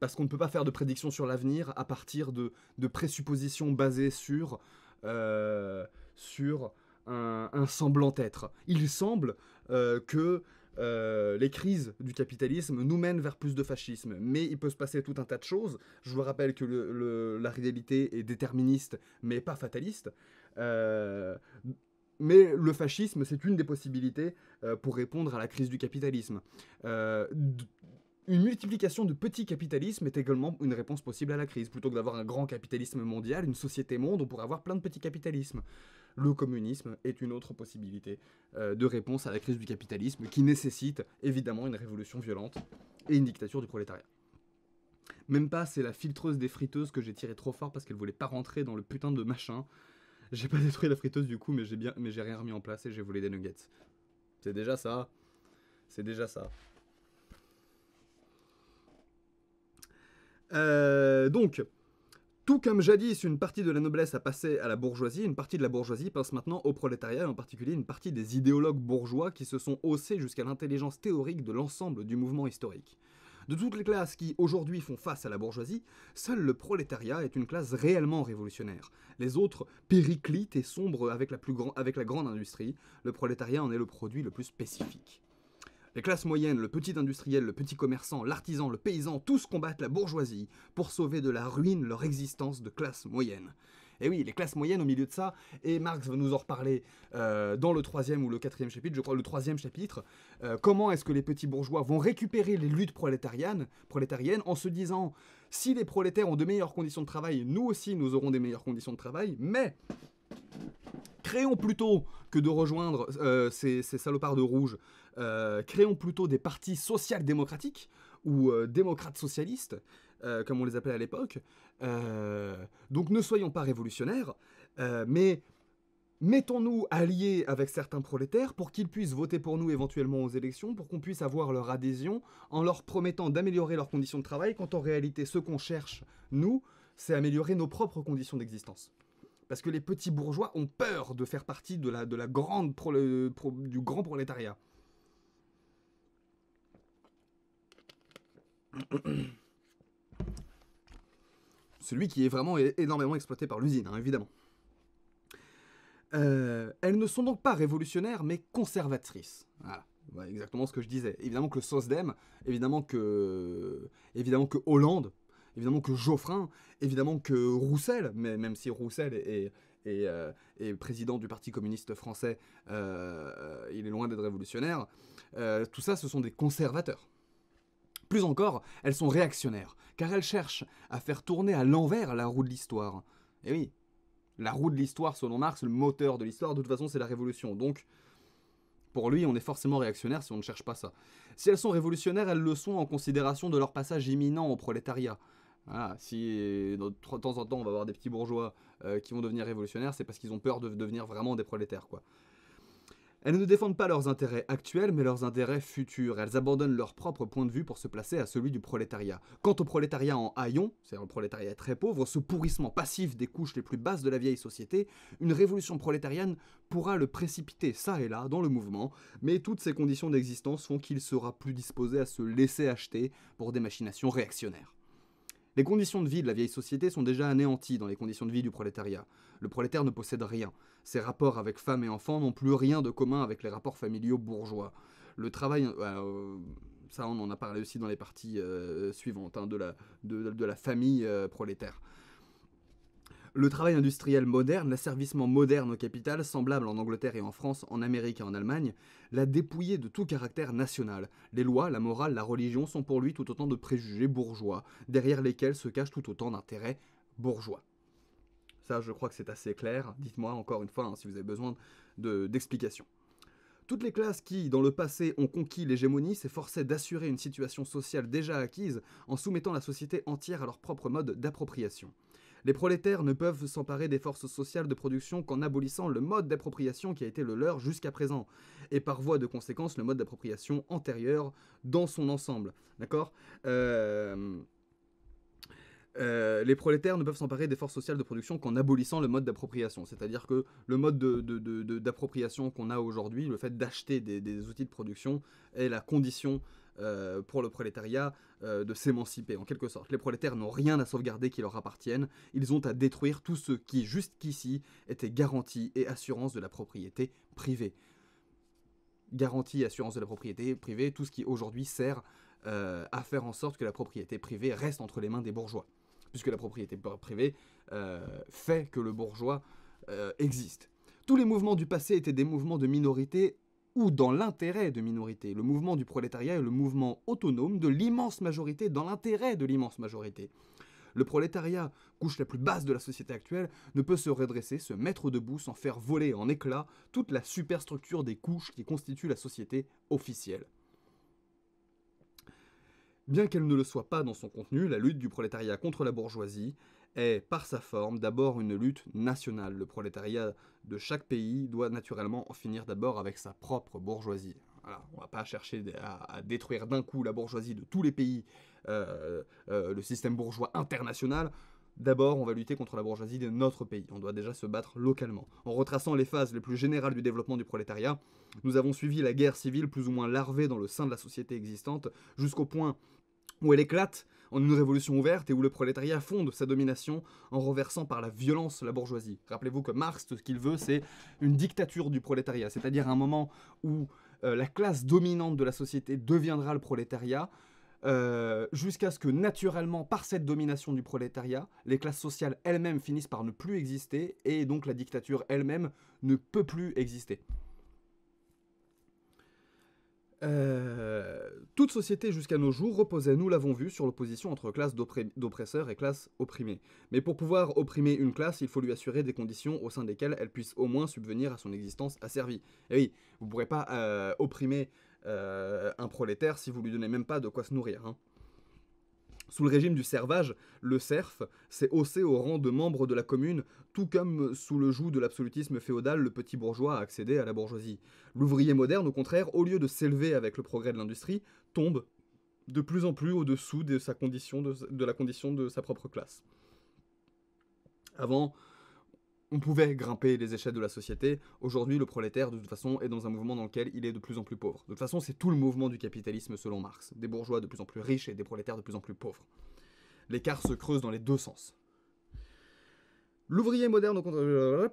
parce qu'on ne peut pas faire de prédictions sur l'avenir à partir de, de présuppositions basées sur, euh, sur un, semblant être. Il semble euh, que euh, les crises du capitalisme nous mènent vers plus de fascisme, mais il peut se passer tout un tas de choses. Je vous rappelle que la réalité est déterministe, mais pas fataliste. mais le fascisme, c'est une des possibilités pour répondre à la crise du capitalisme. Une multiplication de petits capitalismes est également une réponse possible à la crise. Plutôt que d'avoir un grand capitalisme mondial, une société monde, on pourrait avoir plein de petits capitalismes. Le communisme est une autre possibilité euh, de réponse à la crise du capitalisme qui nécessite évidemment une révolution violente et une dictature du prolétariat. Même pas, c'est la filtreuse des friteuses que j'ai tiré trop fort parce qu'elle voulait pas rentrer dans le putain de machin. J'ai pas détruit la friteuse du coup, mais j'ai bien, mais j'ai rien remis en place et j'ai volé des nuggets. C'est déjà ça. C'est déjà ça. Euh, donc, tout comme jadis une partie de la noblesse a passé à la bourgeoisie, une partie de la bourgeoisie passe maintenant au prolétariat, et en particulier une partie des idéologues bourgeois qui se sont haussés jusqu'à l'intelligence théorique de l'ensemble du mouvement historique. De toutes les classes qui aujourd'hui font face à la bourgeoisie, seul le prolétariat est une classe réellement révolutionnaire. Les autres périclites et sombres avec la grande industrie. Le prolétariat en est le produit le plus spécifique. Les classes moyennes, le petit industriel, le petit commerçant, l'artisan, le paysan, tous combattent la bourgeoisie pour sauver de la ruine leur existence de classe moyenne. Et eh oui, les classes moyennes au milieu de ça, et Marx va nous en reparler euh, dans le troisième ou le quatrième chapitre, je crois le troisième chapitre, euh, comment est-ce que les petits bourgeois vont récupérer les luttes prolétariennes, en se disant, si les prolétaires ont de meilleures conditions de travail, nous aussi nous aurons des meilleures conditions de travail, mais créons plutôt que de rejoindre euh, ces, ces, salopards de rouge euh, créons plutôt des partis social-démocratiques ou euh, démocrates socialistes, euh, comme on les appelait à l'époque. donc ne soyons pas révolutionnaires, mais mettons-nous alliés avec certains prolétaires pour qu'ils puissent voter pour nous éventuellement aux élections, pour qu'on puisse avoir leur adhésion en leur promettant d'améliorer leurs conditions de travail, quand en réalité ce qu'on cherche, nous, c'est améliorer nos propres conditions d'existence parce que les petits bourgeois ont peur de faire partie de la, de la grande du grand prolétariat. Celui qui est vraiment énormément exploité par l'usine, hein, évidemment. Euh, elles ne sont donc pas révolutionnaires, mais conservatrices. Voilà. exactement ce que je disais. Évidemment que le SOSDEM, évidemment que, évidemment que Hollande, évidemment que Geoffrin, évidemment que Roussel, mais même si Roussel est, euh, président du Parti communiste français, euh, il est loin d'être révolutionnaire, tout ça ce sont des conservateurs. Plus encore, elles sont réactionnaires, car elles cherchent à faire tourner à l'envers la roue de l'histoire. Et eh oui, la roue de l'histoire, selon Marx, le moteur de l'histoire, de toute façon, c'est la révolution. Donc, pour lui, on est forcément réactionnaire si on ne cherche pas ça. Si elles sont révolutionnaires, elles le sont en considération de leur passage imminent au prolétariat. Ah, si de temps en temps on va avoir des petits bourgeois euh, qui vont devenir révolutionnaires, c'est parce qu'ils ont peur de devenir vraiment des prolétaires. Quoi. Elles ne défendent pas leurs intérêts actuels, mais leurs intérêts futurs. Elles abandonnent leur propre point de vue pour se placer à celui du prolétariat. Quant au prolétariat en haillon, c'est-à-dire prolétariat très pauvre, ce pourrissement passif des couches les plus basses de la vieille société, une révolution prolétarienne pourra le précipiter ça et là dans le mouvement, mais toutes ces conditions d'existence font qu'il sera plus disposé à se laisser acheter pour des machinations réactionnaires. Les conditions de vie de la vieille société sont déjà anéanties dans les conditions de vie du prolétariat. Le prolétaire ne possède rien. Ses rapports avec femmes et enfants n'ont plus rien de commun avec les rapports familiaux bourgeois. Le travail... Euh, ça, on en a parlé aussi dans les parties euh, suivantes, hein, de, la, famille euh, prolétaire. Le travail industriel moderne, l'asservissement moderne au capital, semblable en Angleterre et en France, en Amérique et en Allemagne, l'a dépouillé de tout caractère national. Les lois, la morale, la religion sont pour lui tout autant de préjugés bourgeois, derrière lesquels se cachent tout autant d'intérêts bourgeois. Ça, je crois que c'est assez clair. Dites-moi encore une fois hein, si vous avez besoin d'explications. Toutes les classes qui, dans le passé, ont conquis l'hégémonie s'efforçaient d'assurer une situation sociale déjà acquise en soumettant la société entière à leur propre mode d'appropriation. Les prolétaires ne peuvent s'emparer des forces sociales de production qu'en abolissant le mode d'appropriation qui a été le leur jusqu'à présent, et par voie de conséquence le mode d'appropriation antérieur dans son ensemble. D'accord euh, euh, les prolétaires ne peuvent s'emparer des forces sociales de production qu'en abolissant le mode d'appropriation. C'est-à-dire que le mode d'appropriation qu'on a aujourd'hui, le fait d'acheter des, outils de production, est la condition euh, pour le prolétariat euh, de s'émanciper, en quelque sorte. Les prolétaires n'ont rien à sauvegarder qui leur appartienne, ils ont à détruire tout ce qui, jusqu'ici, était garantie et assurance de la propriété privée. Garantie et assurance de la propriété privée, tout ce qui aujourd'hui sert à faire en sorte que la propriété privée reste entre les mains des bourgeois puisque la propriété privée euh, fait que le bourgeois euh, existe. Tous les mouvements du passé étaient des mouvements de minorité ou dans l'intérêt de minorité. Le mouvement du prolétariat est le mouvement autonome de l'immense majorité dans l'intérêt de l'immense majorité. Le prolétariat, couche la plus basse de la société actuelle, ne peut se redresser, se mettre debout sans faire voler en éclats toute la superstructure des couches qui constituent la société officielle. Bien qu'elle ne le soit pas dans son contenu, la lutte du prolétariat contre la bourgeoisie est, par sa forme, d'abord une lutte nationale. Le prolétariat de chaque pays doit naturellement en finir d'abord avec sa propre bourgeoisie. on ne va pas chercher à, détruire d'un coup la bourgeoisie de tous les pays, euh, euh, le système bourgeois international. D'abord, on va lutter contre la bourgeoisie de notre pays. On doit déjà se battre localement. En retraçant les phases les plus générales du développement du prolétariat, nous avons suivi la guerre civile plus ou moins larvée dans le sein de la société existante, jusqu'au point où elle éclate en une révolution ouverte et où le prolétariat fonde sa domination en renversant par la violence la bourgeoisie. Rappelez-vous que Marx, ce qu'il veut, c'est une dictature du prolétariat, c'est-à-dire un moment où euh, la classe dominante de la société deviendra le prolétariat, euh, jusqu'à ce que naturellement, par cette domination du prolétariat, les classes sociales elles-mêmes finissent par ne plus exister et donc la dictature elle-même ne peut plus exister. Euh, toute société jusqu'à nos jours reposait, nous l'avons vu, sur l'opposition entre classe d'oppresseurs et classe opprimée. Mais pour pouvoir opprimer une classe, il faut lui assurer des conditions au sein desquelles elle puisse au moins subvenir à son existence asservie. Et oui, vous ne pourrez pas euh, opprimer euh, un prolétaire si vous lui donnez même pas de quoi se nourrir. Hein. Sous le régime du servage, le serf s'est haussé au rang de membre de la commune, tout comme sous le joug de l'absolutisme féodal, le petit bourgeois a accédé à la bourgeoisie. L'ouvrier moderne, au contraire, au lieu de s'élever avec le progrès de l'industrie, tombe de plus en plus au-dessous de, de la condition de sa propre classe. Avant, on pouvait grimper les échelles de la société. Aujourd'hui, le prolétaire, de toute façon, est dans un mouvement dans lequel il est de plus en plus pauvre. De toute façon, c'est tout le mouvement du capitalisme selon Marx. Des bourgeois de plus en plus riches et des prolétaires de plus en plus pauvres. L'écart se creuse dans les deux sens. L'ouvrier moderne,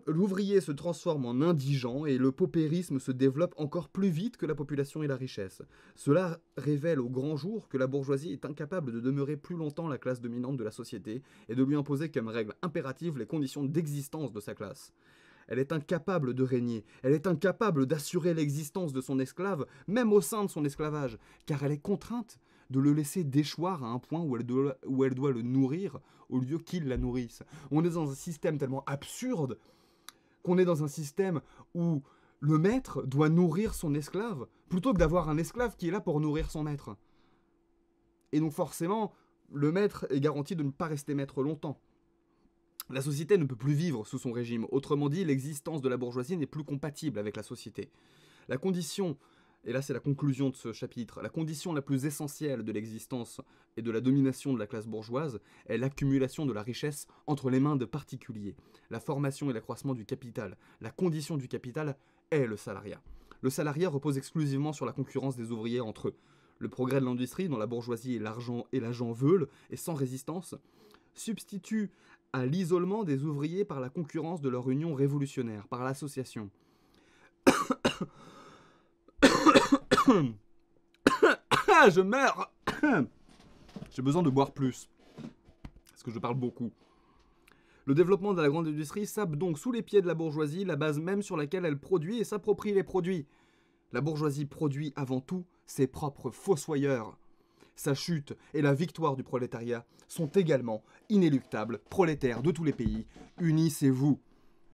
l'ouvrier se transforme en indigent et le paupérisme se développe encore plus vite que la population et la richesse. Cela révèle au grand jour que la bourgeoisie est incapable de demeurer plus longtemps la classe dominante de la société et de lui imposer comme règle impérative les conditions d'existence de sa classe. Elle est incapable de régner, elle est incapable d'assurer l'existence de son esclave, même au sein de son esclavage, car elle est contrainte de le laisser déchoir à un point où elle doit, le nourrir au lieu qu'il la nourrisse. On est dans un système tellement absurde qu'on est dans un système où le maître doit nourrir son esclave plutôt que d'avoir un esclave qui est là pour nourrir son maître. Et donc forcément, le maître est garanti de ne pas rester maître longtemps. La société ne peut plus vivre sous son régime. Autrement dit, l'existence de la bourgeoisie n'est plus compatible avec la société. La condition et là c'est la conclusion de ce chapitre, la condition la plus essentielle de l'existence et de la domination de la classe bourgeoise est l'accumulation de la richesse entre les mains de particuliers. La formation et l'accroissement du capital, la condition du capital est le salariat. Le salariat repose exclusivement sur la concurrence des ouvriers entre eux. Le progrès de l'industrie, dont la bourgeoisie et l'argent et l'agent veulent, et sans résistance, substitue à l'isolement des ouvriers par la concurrence de leur union révolutionnaire, par l'association. je meurs. J'ai besoin de boire plus. Parce que je parle beaucoup. Le développement de la grande industrie sape donc sous les pieds de la bourgeoisie la base même sur laquelle elle produit et s'approprie les produits. La bourgeoisie produit avant tout ses propres fossoyeurs. Sa chute et la victoire du prolétariat sont également inéluctables. Prolétaires de tous les pays, unissez-vous.